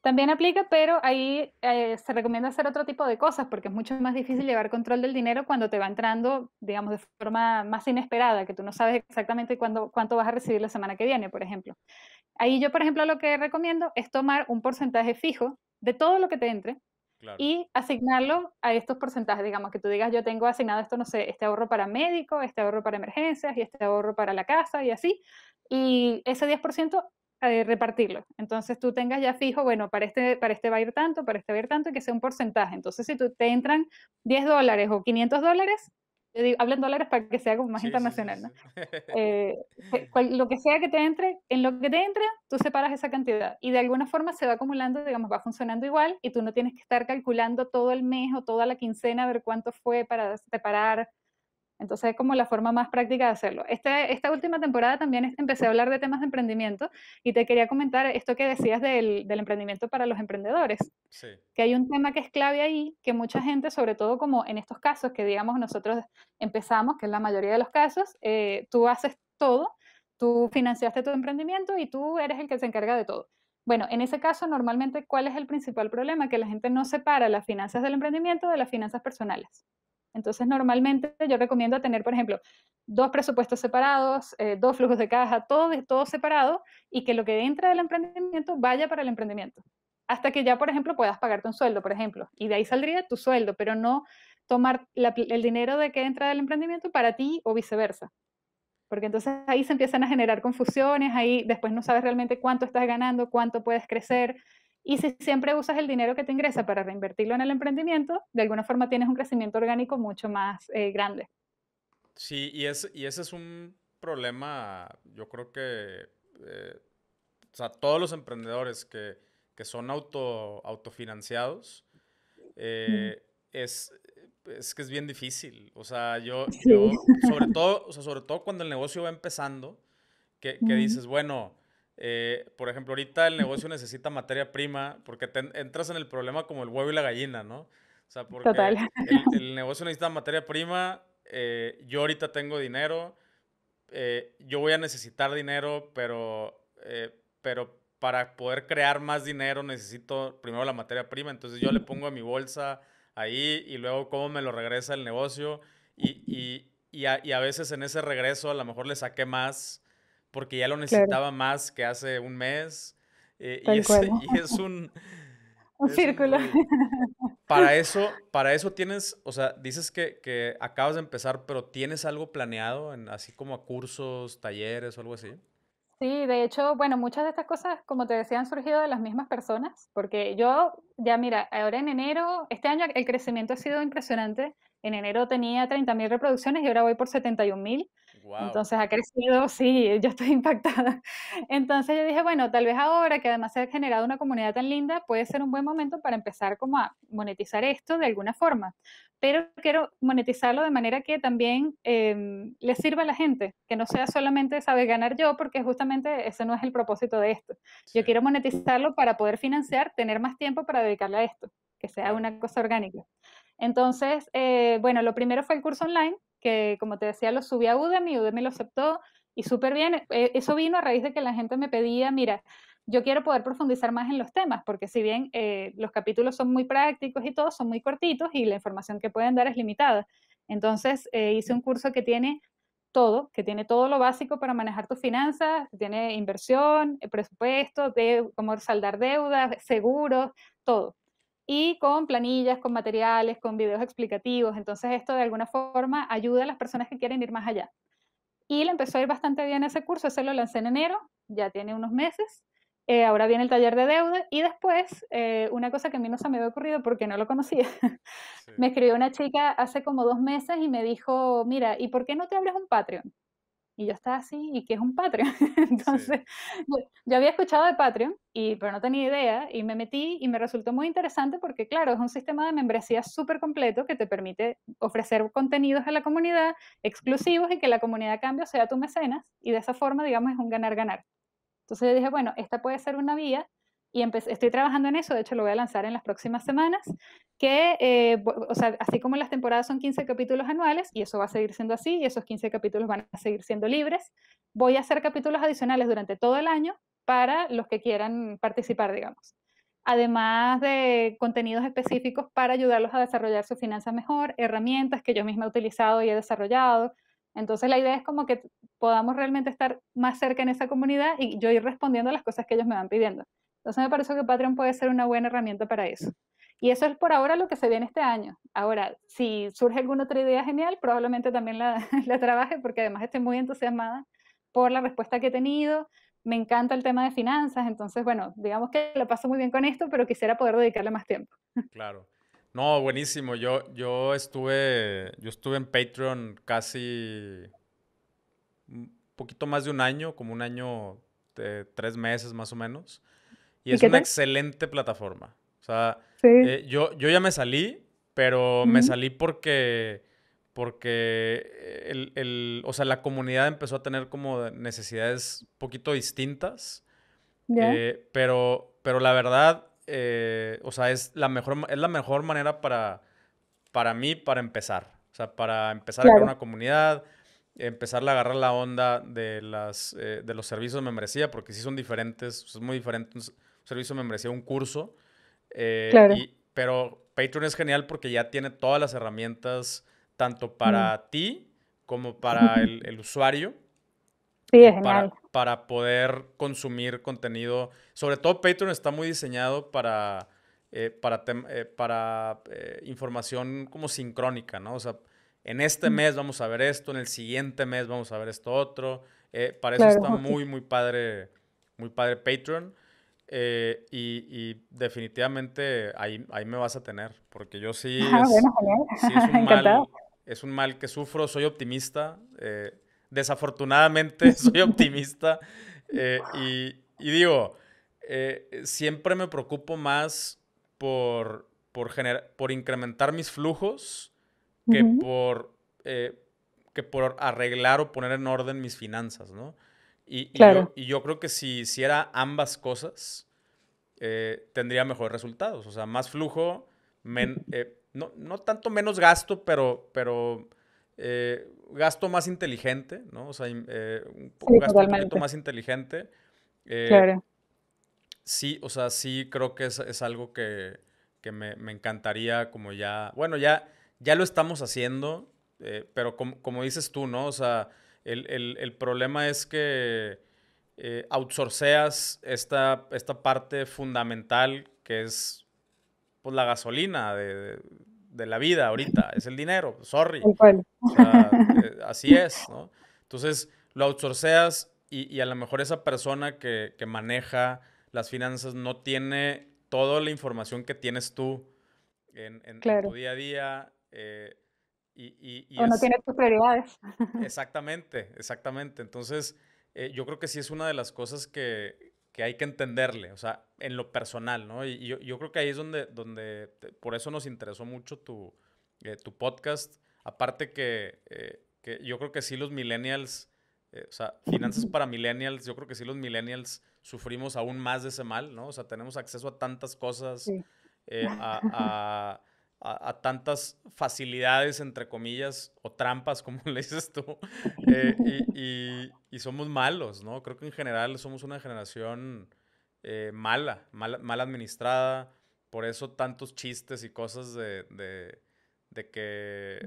También aplica, pero ahí se recomienda hacer otro tipo de cosas porque es mucho más difícil llevar control del dinero cuando te va entrando, digamos, de forma más inesperada, que tú no sabes exactamente cuándo, cuánto vas a recibir la semana que viene, por ejemplo. Ahí yo, por ejemplo, lo que recomiendo es tomar un porcentaje fijo de todo lo que te entre, y asignarlo a estos porcentajes, digamos, que tú digas, yo tengo asignado esto, no sé, este ahorro para médico, este ahorro para emergencias y este ahorro para la casa y así, y ese 10% eh, repartirlo. Entonces tú tengas ya fijo, bueno, para este, para este va a ir tanto, para este va a ir tanto, y que sea un porcentaje. Entonces si tú te entran 10 dólares o 500 dólares, yo digo, hablo dólares para que sea como más internacional, ¿no? Eh, lo que sea que te entre, en lo que te entre, tú separas esa cantidad y de alguna forma se va acumulando, digamos, va funcionando igual y tú no tienes que estar calculando todo el mes o toda la quincena a ver cuánto fue para separar entonces es como la forma más práctica de hacerlo. Este, esta última temporada también empecé a hablar de temas de emprendimiento y te quería comentar esto que decías del, emprendimiento para los emprendedores. Que hay un tema que es clave ahí, que mucha gente, sobre todo como en estos casos que digamos nosotros empezamos, que es la mayoría de los casos, eh, tú haces todo, tú financiaste tu emprendimiento y tú eres el que se encarga de todo. Bueno, en ese caso, normalmente, ¿cuál es el principal problema? Que la gente no separa las finanzas del emprendimiento de las finanzas personales. Entonces, normalmente yo recomiendo tener, por ejemplo, dos presupuestos separados, eh, dos flujos de caja, todo, todo separado y que lo que entra del emprendimiento vaya para el emprendimiento. Hasta que ya, por ejemplo, puedas pagarte un sueldo, por ejemplo. Y de ahí saldría tu sueldo, pero no tomar el dinero de que entra del emprendimiento para ti o viceversa. Porque entonces ahí se empiezan a generar confusiones, ahí después no sabes realmente cuánto estás ganando, cuánto puedes crecer. Y si siempre usas el dinero que te ingresa para reinvertirlo en el emprendimiento, de alguna forma tienes un crecimiento orgánico mucho más eh, grande. Sí, y, ese es un problema, yo creo que, eh, todos los emprendedores que, son auto, autofinanciados, eh, es, que es bien difícil. O sea, yo, sobre, todo, sobre todo cuando el negocio va empezando, que, dices, bueno, eh, por ejemplo, ahorita el negocio necesita materia prima porque entras en el problema como el huevo y la gallina, ¿no? O sea, porque El, negocio necesita materia prima, eh, yo ahorita tengo dinero, eh, yo voy a necesitar dinero, pero, pero para poder crear más dinero necesito primero la materia prima, entonces yo le pongo a mi bolsa ahí y luego cómo me lo regresa el negocio y, y, y, a, y a veces en ese regreso a lo mejor le saqué más porque ya lo necesitaba más que hace un mes. Eh, y, es, un... Un círculo. para eso, para eso tienes, o sea, dices que, que, acabas de empezar, pero ¿tienes algo planeado, en, así como a cursos, talleres o algo así? Sí, de hecho, bueno, muchas de estas cosas, como te decía, han surgido de las mismas personas, porque yo, ya mira, ahora en enero, este año el crecimiento ha sido impresionante. En enero tenía 30.000 reproducciones y ahora voy por 71.000. Entonces ha crecido, sí, yo estoy impactada. Entonces yo dije, bueno, tal vez ahora que además se ha generado una comunidad tan linda, puede ser un buen momento para empezar como a monetizar esto de alguna forma. Pero quiero monetizarlo de manera que también em, le sirva a la gente, que no sea solamente, sabe, ganar yo, porque justamente ese no es el propósito de esto. Yo quiero monetizarlo para poder financiar, tener más tiempo para dedicarle a esto, que sea una cosa orgánica. Entonces, eh, bueno, lo primero fue el curso online, que como te decía, lo subí a Udemy, Udemy lo aceptó y súper bien. Eh, eso vino a raíz de que la gente me pedía, mira, yo quiero poder profundizar más en los temas, porque si bien eh, los capítulos son muy prácticos y todos son muy cortitos y la información que pueden dar es limitada. Entonces eh, hice un curso que tiene todo, que tiene todo lo básico para manejar tus finanzas, tiene inversión, presupuesto, de, cómo saldar deudas, seguros, todo y con planillas, con materiales, con videos explicativos. Entonces esto de alguna forma ayuda a las personas que quieren ir más allá. Y le empezó a ir bastante bien ese curso, ese lo lancé en enero, ya tiene unos meses. Eh, ahora viene el taller de deuda y después eh, una cosa que a mí no se me había ocurrido porque no lo conocía. me escribió una chica hace como dos meses y me dijo, mira, ¿y por qué no te abres un Patreon? Y yo estaba así, ¿y que es un Patreon? Entonces, yo, había escuchado de Patreon, y, pero no tenía idea, y me metí y me resultó muy interesante porque, claro, es un sistema de membresía súper completo que te permite ofrecer contenidos a la comunidad exclusivos y que la comunidad a cambio sea tu mecenas, y de esa forma, digamos, es un ganar-ganar. Entonces yo dije, bueno, esta puede ser una vía y estoy trabajando en eso, de hecho lo voy a lanzar en las próximas semanas, que, eh, o sea, así como las temporadas son 15 capítulos anuales, y eso va a seguir siendo así, y esos 15 capítulos van a seguir siendo libres, voy a hacer capítulos adicionales durante todo el año para los que quieran participar, digamos. Además de contenidos específicos para ayudarlos a desarrollar su finanza mejor, herramientas que yo misma he utilizado y he desarrollado, entonces la idea es como que podamos realmente estar más cerca en esa comunidad y yo ir respondiendo a las cosas que ellos me van pidiendo. Entonces me parece que Patreon puede ser una buena herramienta para eso. Y eso es por ahora lo que se viene este año. Ahora, si surge alguna otra idea genial, probablemente también la, la trabaje porque además estoy muy entusiasmada por la respuesta que he tenido. Me encanta el tema de finanzas, entonces, bueno, digamos que lo paso muy bien con esto, pero quisiera poder dedicarle más tiempo. Claro. No, buenísimo. Yo, yo estuve, yo estuve en Patreon casi un poquito más de un año, como un año, de tres meses más o menos. Y, es una excelente plataforma. O sea, eh, yo, yo ya me salí, pero me salí porque, porque eh, o sea, la comunidad empezó a tener como necesidades un poquito distintas. Eh, pero, pero la verdad, o sea, es la mejor, es la mejor manera para, para mí para empezar. O sea, para empezar a crear una comunidad, empezar a agarrar la onda de, las, de los servicios de membresía, porque sí son diferentes, son muy diferentes servicio me membresía, un curso. Eh, pero Patreon es genial porque ya tiene todas las herramientas, tanto para mm. ti como para el, usuario. Sí, es para, para, poder consumir contenido. Sobre todo Patreon está muy diseñado para, eh, para, eh, información como sincrónica, ¿no? O sea, en este mm. mes vamos a ver esto, en el siguiente mes vamos a ver esto otro. para eso está muy, muy padre, muy padre Patreon. Eh, y, definitivamente ahí, me vas a tener, porque yo sí, ah, es, un mal, es, un mal, que sufro, soy optimista, eh, desafortunadamente soy optimista, eh, y, digo, siempre me preocupo más por, por, incrementar mis flujos que, por, que por arreglar o poner en orden mis finanzas, ¿no? Y, y, yo, creo que si hiciera ambas cosas, eh, tendría mejores resultados. O sea, más flujo, eh, no, no, tanto menos gasto, pero, pero eh, gasto más inteligente, ¿no? O sea, un, gasto un poquito más inteligente. claro. Sí, o sea, sí creo que es, algo que, que me, me, encantaría como ya, bueno, ya, ya lo estamos haciendo, pero como dices tú, ¿no? O sea, el, problema es que eh, outsourceas esta, esta parte fundamental que es pues, la gasolina de, la vida ahorita, es el dinero, sorry. O sea, eh, así es, ¿no? Entonces, lo outsourceas y, y a lo mejor esa persona que, maneja las finanzas no tiene toda la información que tienes tú en, tu día a día. Eh, y, y, o no tienes prioridades. Exactamente, exactamente. Entonces, eh, yo creo que sí es una de las cosas que, hay que entenderle, o sea, en lo personal, ¿no? Y, yo, creo que ahí es donde, donde por eso nos interesó mucho tu, eh, tu podcast. Aparte eh, que, yo creo que sí los millennials, o sea, finanzas para millennials, yo creo que sí los millennials sufrimos aún más de ese mal, ¿no? O sea, tenemos acceso a tantas cosas, a a, tantas facilidades, entre comillas, o trampas, como le dices tú, eh, y, y, somos malos, ¿no? Creo que en general somos una generación eh, mala, mal, administrada, por eso tantos chistes y cosas de, de, que,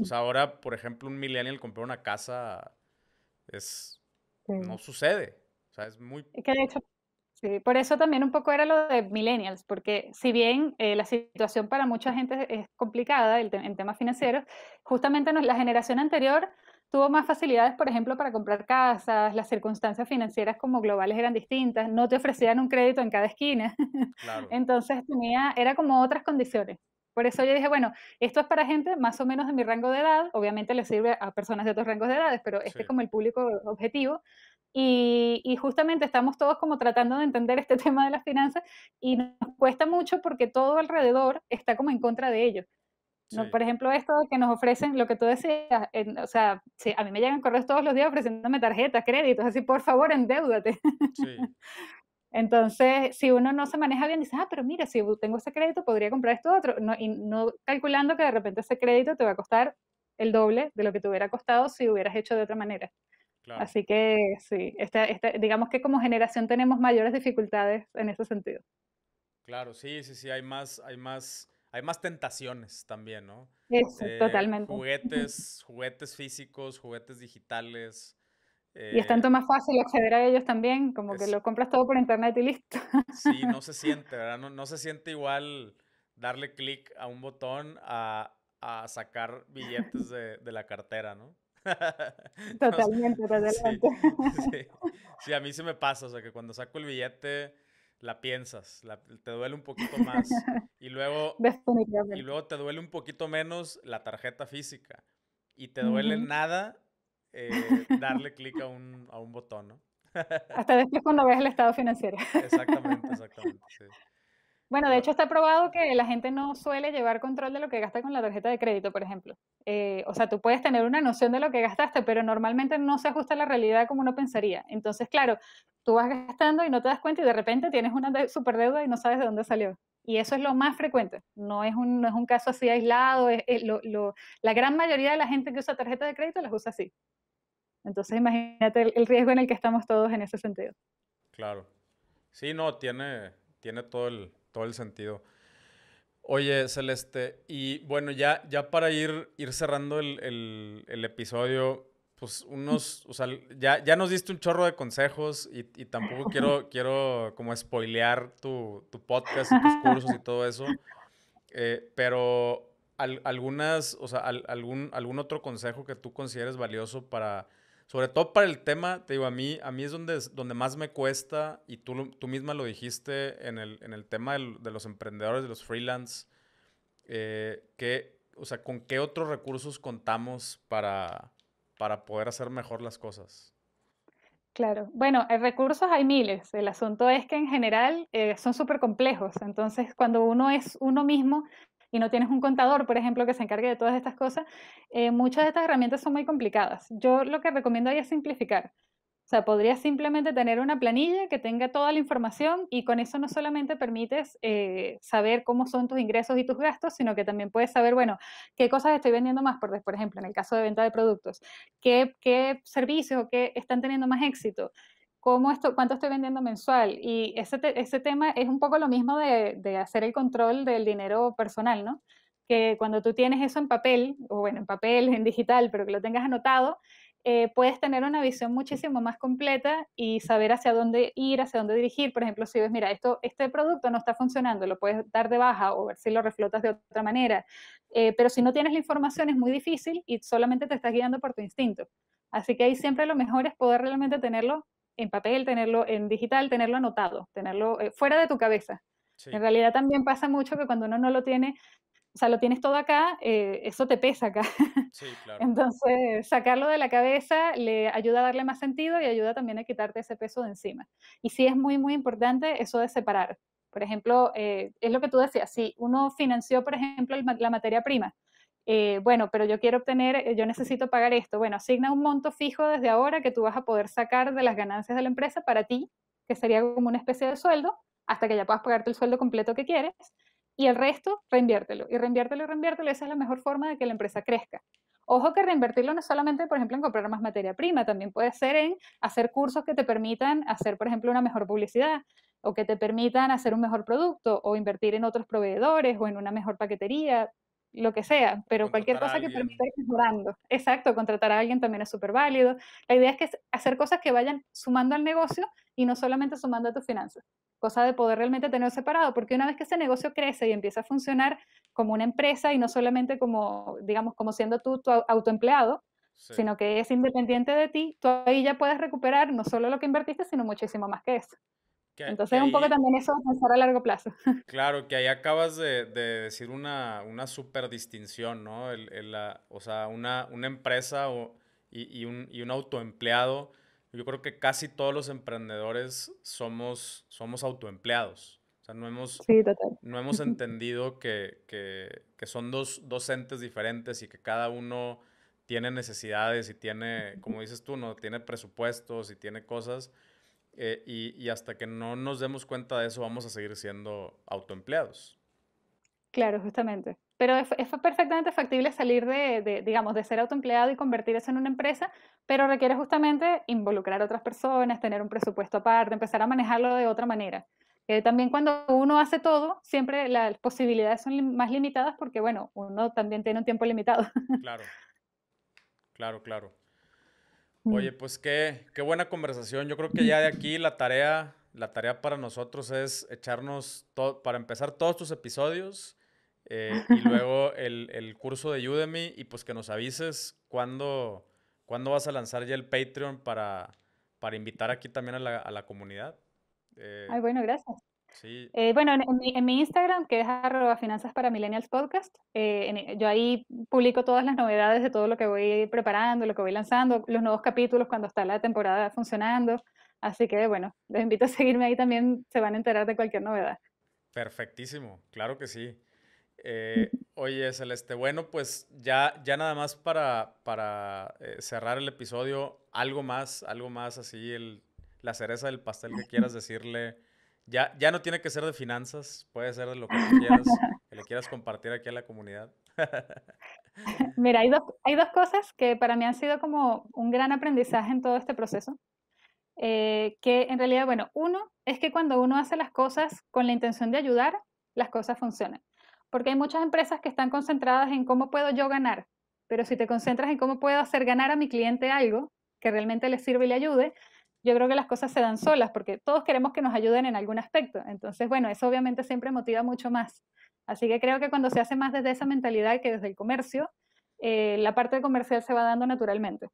o sea, ahora, por ejemplo, un millennial comprar una casa es, no sucede, o sea, es muy... Que hecho Sí, por eso también un poco era lo de millennials, porque si bien eh, la situación para mucha gente es complicada en temas financieros, justamente la generación anterior tuvo más facilidades, por ejemplo, para comprar casas, las circunstancias financieras como globales eran distintas, no te ofrecían un crédito en cada esquina, entonces tenía, era como otras condiciones. Por eso yo dije, bueno, esto es para gente más o menos de mi rango de edad, obviamente le sirve a personas de otros rangos de edades, pero este es como el público objetivo, y, justamente estamos todos como tratando de entender este tema de las finanzas y nos cuesta mucho porque todo alrededor está como en contra de ellos. Por ejemplo, esto que nos ofrecen, lo que tú decías, o sea, a mí me llegan correos todos los días ofreciéndome tarjetas, créditos, así, por favor, endeúdate. Entonces, si uno no se maneja bien, dice, ah, pero mira, si tengo ese crédito, podría comprar esto otro, no, y no calculando que de repente ese crédito te va a costar el doble de lo que te hubiera costado si hubieras hecho de otra manera. Así que sí, digamos que como generación tenemos mayores dificultades en ese sentido. Claro, sí, sí, sí, hay más, hay más, hay más tentaciones también, ¿no? Eso, eh, totalmente. Juguetes, juguetes físicos, juguetes digitales. y es tanto eh, más fácil acceder a ellos también, como que lo compras todo por internet y listo. Sí, no se siente, ¿verdad? No, no se siente igual darle clic a un botón a, sacar billetes de la cartera, ¿no? Totalmente, totalmente. Sí, sí. a mí se me pasa, o sea, que cuando saco el billete la piensas, te duele un poquito más. Y luego, y luego te duele un poquito menos la tarjeta física. Y te duele nada eh, darle clic a un, a un botón, Hasta después cuando ves el estado financiero. Exactamente, exactamente. Bueno, de hecho está probado que la gente no suele llevar control de lo que gasta con la tarjeta de crédito, por ejemplo. Eh, o sea, tú puedes tener una noción de lo que gastaste, pero normalmente no se ajusta a la realidad como uno pensaría. Entonces, claro, tú vas gastando y no te das cuenta y de repente tienes una superdeuda y no sabes de dónde salió. Y eso es lo más frecuente, no es un, caso así aislado, la gran mayoría de la gente que usa tarjeta de crédito las usa así. Entonces imagínate el, riesgo en el que estamos todos en ese sentido. Claro. Sí, no, tiene, tiene todo el, todo el sentido. Oye, Celeste, y bueno, ya, ya para ir, ir cerrando el, episodio, pues unos, o sea, ya, nos diste un chorro de consejos y, tampoco quiero, quiero como spoilear tu, podcast y tus cursos y todo eso, eh, pero algunas, o sea, algún, algún otro consejo que tú consideres valioso para sobre todo para el tema, te digo, a mí, a mí es donde, donde más me cuesta, y tú, tú misma lo dijiste en el, en el tema de los emprendedores, de los freelance, eh, que, o sea, ¿con qué otros recursos contamos para, para poder hacer mejor las cosas? Claro, bueno, eh, recursos hay miles. El asunto es que en general eh, son súper complejos. Entonces, cuando uno es uno mismo, y no tienes un contador, por ejemplo, que se encargue de todas estas cosas, eh, muchas de estas herramientas son muy complicadas. Yo lo que recomiendo ahí es simplificar. O sea, podrías simplemente tener una planilla que tenga toda la información y con eso no solamente permites eh, saber cómo son tus ingresos y tus gastos, sino que también puedes saber, bueno, qué cosas estoy vendiendo más, por, por ejemplo, en el caso de venta de productos, qué, qué servicios o qué están teniendo más éxito esto, cuánto estoy vendiendo mensual. Y ese, tema es un poco lo mismo de, hacer el control del dinero personal, ¿no? Que cuando tú tienes eso en papel, o bueno, en papel, en digital, pero que lo tengas anotado, eh, puedes tener una visión muchísimo más completa y saber hacia dónde ir, hacia dónde dirigir. Por ejemplo, si ves, mira, esto, este producto no está funcionando, lo puedes dar de baja o ver si lo reflotas de otra manera. Eh, pero si no tienes la información es muy difícil y solamente te estás guiando por tu instinto. Así que ahí siempre lo mejor es poder realmente tenerlo en papel, tenerlo en digital, tenerlo anotado, tenerlo eh, fuera de tu cabeza. En realidad también pasa mucho que cuando uno no lo tiene, o sea, lo tienes todo acá, eh, eso te pesa acá. Entonces, sacarlo de la cabeza le ayuda a darle más sentido y ayuda también a quitarte ese peso de encima. Y sí es muy, muy importante eso de separar. Por ejemplo, eh, es lo que tú decías, si uno financió, por ejemplo, la materia prima, eh, bueno, pero yo quiero obtener, eh, yo necesito pagar esto. Bueno, asigna un monto fijo desde ahora que tú vas a poder sacar de las ganancias de la empresa para ti, que sería como una especie de sueldo, hasta que ya puedas pagarte el sueldo completo que quieres, y el resto reinviértelo, y reinviértelo, y reinviértelo, esa es la mejor forma de que la empresa crezca. Ojo que reinvertirlo no es solamente, por ejemplo, en comprar más materia prima, también puede ser en hacer cursos que te permitan hacer, por ejemplo, una mejor publicidad, o que te permitan hacer un mejor producto, o invertir en otros proveedores, o en una mejor paquetería, lo que sea, pero cualquier cosa que permita ir mejorando. Exacto, contratar a alguien también es súper válido. La idea es que hacer cosas que vayan sumando al negocio y no solamente sumando a tus finanzas. Cosa de poder realmente tener separado, porque una vez que ese negocio crece y empieza a funcionar como una empresa y no solamente como, digamos, como siendo tú tu autoempleado, sino que es independiente de ti, tú ahí ya puedes recuperar no solo lo que invertiste, sino muchísimo más que eso. Entonces, un poco también eso a pensar a largo plazo. Claro, que ahí acabas de, decir una, una super distinción, ¿no? El, o sea, una, empresa y, un, autoempleado. Yo creo que casi todos los emprendedores somos, somos autoempleados. O sea, no hemos, entendido que, son dos, dos entes diferentes y que cada uno tiene necesidades y tiene, como dices tú, ¿no? Tiene presupuestos y tiene cosas. Eh, y, hasta que no nos demos cuenta de eso, vamos a seguir siendo autoempleados. Claro, justamente. Pero es, perfectamente factible salir de, digamos, de ser autoempleado y convertir eso en una empresa, pero requiere justamente involucrar a otras personas, tener un presupuesto aparte, empezar a manejarlo de otra manera. Eh, también cuando uno hace todo, siempre las posibilidades son más limitadas porque, bueno, uno también tiene un tiempo limitado. Claro, claro, claro. Oye, pues qué, qué buena conversación. Yo creo que ya de aquí la tarea, la tarea para nosotros es echarnos, para empezar todos tus episodios eh, y luego el, curso de Udemy y pues que nos avises cuándo, vas a lanzar ya el Patreon para, para invitar aquí también a la, comunidad. Eh, Ay, bueno, gracias. Eh, bueno, en, mi, Instagram, que es arroba para millennials podcast, eh, eh, yo ahí publico todas las novedades de todo lo que voy preparando, lo que voy lanzando, los nuevos capítulos cuando está la temporada funcionando. Así que bueno, les invito a seguirme ahí también, se van a enterar de cualquier novedad. Perfectísimo, claro que sí. oye, Celeste, bueno, pues ya, ya nada más para, para cerrar el episodio, algo más, algo más así, el, la cereza del pastel que quieras decirle ya, no tiene que ser de finanzas, puede ser de lo que quieras, que le quieras compartir aquí a la comunidad. Mira, hay dos, hay dos cosas que para mí han sido como un gran aprendizaje en todo este proceso. Eh, que en realidad, bueno, uno es que cuando uno hace las cosas con la intención de ayudar, las cosas funcionan. Porque hay muchas empresas que están concentradas en cómo puedo yo ganar, pero si te concentras en cómo puedo hacer ganar a mi cliente algo que realmente le sirva y le ayude, yo creo que las cosas se dan solas porque todos queremos que nos ayuden en algún aspecto. Entonces, bueno, eso obviamente siempre motiva mucho más. Así que creo que cuando se hace más desde esa mentalidad que desde el comercio, eh, la parte comercial se va dando naturalmente.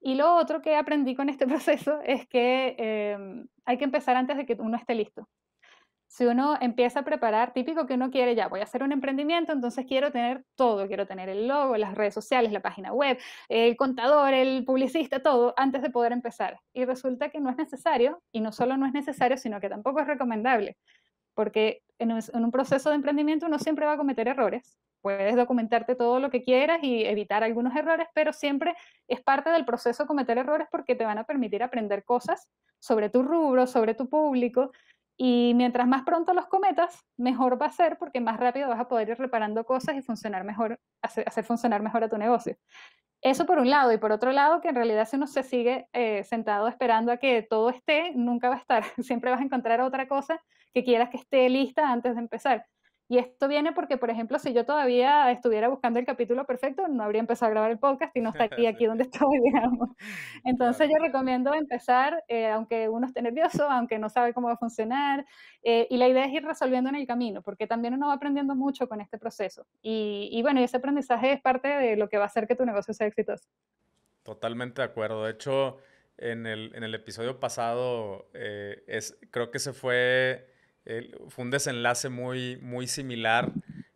Y lo otro que aprendí con este proceso es que eh, hay que empezar antes de que uno esté listo si uno empieza a preparar, típico que uno quiere ya, voy a hacer un emprendimiento, entonces quiero tener todo, quiero tener el logo, las redes sociales, la página web, el contador, el publicista, todo, antes de poder empezar. Y resulta que no es necesario, y no solo no es necesario, sino que tampoco es recomendable, porque en un, proceso de emprendimiento uno siempre va a cometer errores. Puedes documentarte todo lo que quieras y evitar algunos errores, pero siempre es parte del proceso cometer errores porque te van a permitir aprender cosas sobre tu rubro, sobre tu público, y mientras más pronto los cometas, mejor va a ser porque más rápido vas a poder ir reparando cosas y funcionar mejor, hacer, funcionar mejor a tu negocio. Eso por un lado, y por otro lado, que en realidad si uno se sigue eh, sentado esperando a que todo esté, nunca va a estar. Siempre vas a encontrar otra cosa que quieras que esté lista antes de empezar. Y esto viene porque, por ejemplo, si yo todavía estuviera buscando el capítulo perfecto, no habría empezado a grabar el podcast y no estaría aquí donde estoy, digamos. Entonces yo recomiendo empezar, eh, aunque uno esté nervioso, aunque no sabe cómo va a funcionar. Eh, y la idea es ir resolviendo en el camino, porque también uno va aprendiendo mucho con este proceso. Y, bueno, ese aprendizaje es parte de lo que va a hacer que tu negocio sea exitoso. Totalmente de acuerdo. De hecho, en el, episodio pasado, eh, es, creo que se fue fue un desenlace muy, muy similar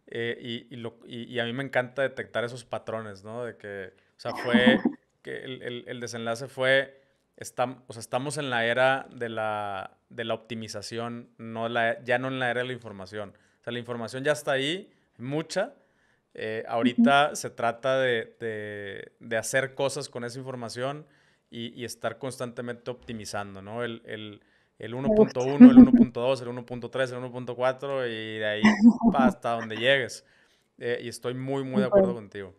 eh, y, y, lo, y, a mí me encanta detectar esos patrones, ¿no? De que, o sea, fue, que el, el, el desenlace fue, estamos, o sea, estamos en la era de la, de la optimización, no la, ya no en la era de la información. O sea, la información ya está ahí, mucha. Eh, ahorita se trata de, de, de, hacer cosas con esa información y, estar constantemente optimizando, ¿no? el, el el 1.1, el 1.2, el 1.3, el 1.4 y de ahí hasta donde llegues. Eh, y estoy muy, muy de acuerdo contigo.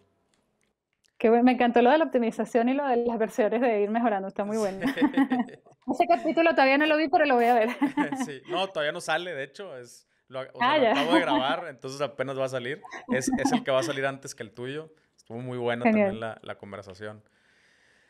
Qué bueno, me encantó lo de la optimización y lo de las versiones de ir mejorando, está muy bueno. Ese capítulo todavía no lo vi, pero lo voy a ver. sí, no, todavía no sale, de hecho, es, lo, ah, acabo de grabar, entonces apenas va a salir. Es, el que va a salir antes que el tuyo. Estuvo muy buena también la, la conversación.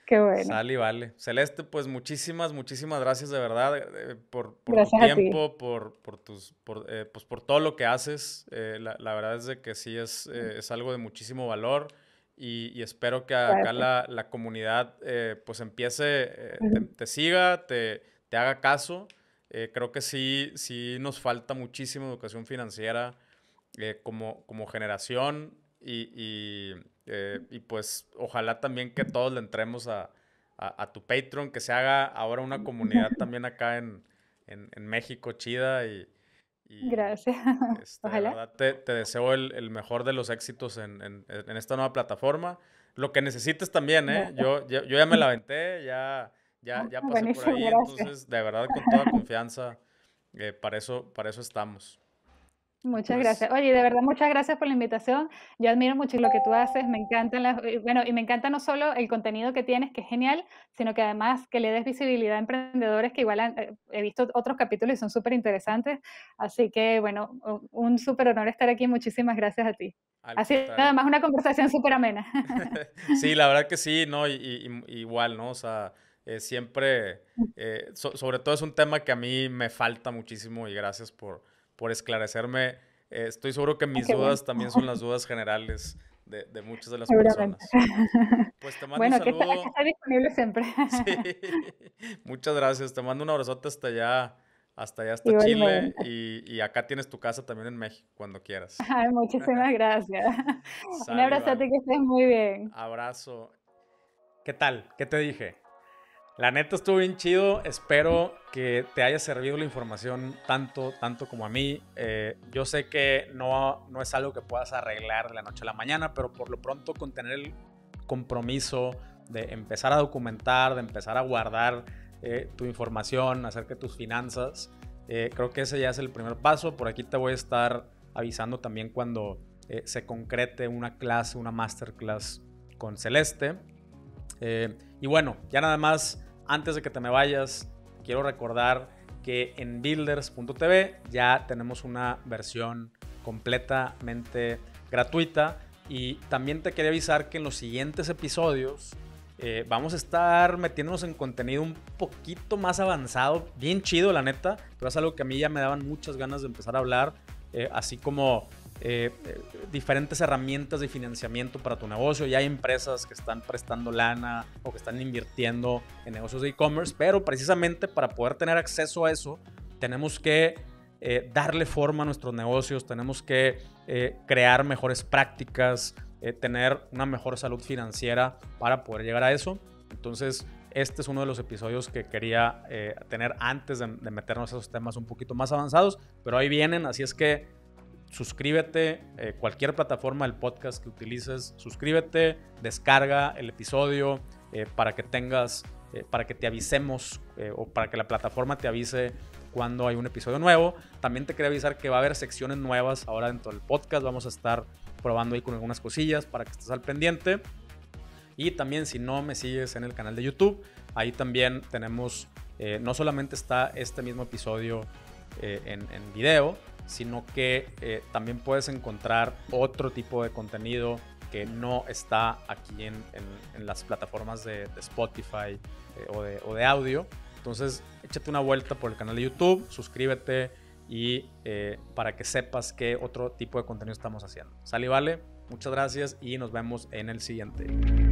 Qué bueno. Sal y vale. Celeste, pues muchísimas, muchísimas gracias de verdad eh, por, tu tiempo, por, por, tus, por, eh, pues por todo lo que haces. Eh, la, la, verdad es de que sí es, es algo de muchísimo valor y, y espero que acá la, la comunidad pues empiece, te, siga, te, te haga caso. creo que sí, sí nos falta muchísima educación financiera como, como generación y eh, y pues ojalá también que todos le entremos a, tu Patreon, que se haga ahora una comunidad también acá en, México chida y... Gracias. Este, ojalá. te, deseo el, mejor de los éxitos en, esta nueva plataforma. Lo que necesites también, ¿eh? Yo, yo, ya me la aventé, ya, ya, pasé por ahí, entonces de verdad con toda confianza, eh, para, eso, para eso estamos. Muchas pues gracias. Oye, de verdad, muchas gracias por la invitación. Yo admiro mucho lo que tú haces, me encantan las, eh, bueno, y me encanta no solo el contenido que tienes, que es genial, sino que además que le des visibilidad a emprendedores que igual eh, he visto otros capítulos y son súper interesantes. Así que, bueno, un súper honor estar aquí. Muchísimas gracias a ti. Así nada más una conversación súper amena. sí, la verdad que sí, ¿no? Y, igual, ¿no? O sea, eh, siempre, mm. sobre todo es un tema que a mí me falta muchísimo y gracias por por esclarecerme. Eh, estoy seguro que mis dudas también son las dudas generales de, muchas de las personas. Pues te mando un saludo. Bueno, que está disponible siempre. Muchas gracias. Te mando un abrazote hasta allá hasta allá, hasta Chile. Y, acá tienes tu casa también en México, cuando quieras. Ay, muchísimas gracias. Un abrazote, que estés muy bien. Abrazo. ¿Qué tal? ¿Qué te dije? La neta estuvo bien chido. Espero que te haya servido la información tanto, tanto como a mí. Eh, yo sé que no, no es algo que puedas arreglar de la noche a la mañana, pero por lo pronto con tener el compromiso de empezar a documentar, de empezar a guardar eh, tu información acerca de tus finanzas, eh, creo que ese ya es el primer paso. Por aquí te voy a estar avisando también cuando se concrete una clase, una masterclass con Celeste. y bueno, ya nada más antes de que te me vayas, quiero recordar que en builders.tv ya tenemos una versión completamente gratuita y también te quería avisar que en los siguientes episodios eh, vamos a estar metiéndonos en contenido un poquito más avanzado, bien chido la neta, pero es algo que a mí ya me daban muchas ganas de empezar a hablar, eh, así como eh, eh, diferentes herramientas de financiamiento para tu negocio. Ya hay empresas que están prestando lana o que están invirtiendo en negocios de e-commerce, pero precisamente para poder tener acceso a eso, tenemos que eh, darle forma a nuestros negocios, tenemos que crear mejores prácticas, tener una mejor salud financiera para poder llegar a eso. Entonces, este es uno de los episodios que quería tener antes de, meternos a esos temas un poquito más avanzados, pero ahí vienen, así es que suscríbete, a eh, cualquier plataforma del podcast que utilices, suscríbete, descarga el episodio eh, para que tengas, eh, para que te avisemos o para que la plataforma te avise cuando hay un episodio nuevo. También te quería avisar que va a haber secciones nuevas ahora dentro del podcast, vamos a estar probando ahí con algunas cosillas para que estés al pendiente. Y también si no me sigues en el canal de YouTube, ahí también tenemos, no solamente está este mismo episodio en video, sino que eh, también puedes encontrar otro tipo de contenido que no está aquí en, las plataformas de, Spotify eh, o, de, audio. Entonces, échate una vuelta por el canal de YouTube, suscríbete y eh, para que sepas qué otro tipo de contenido estamos haciendo. Sale y vale, muchas gracias y nos vemos en el siguiente.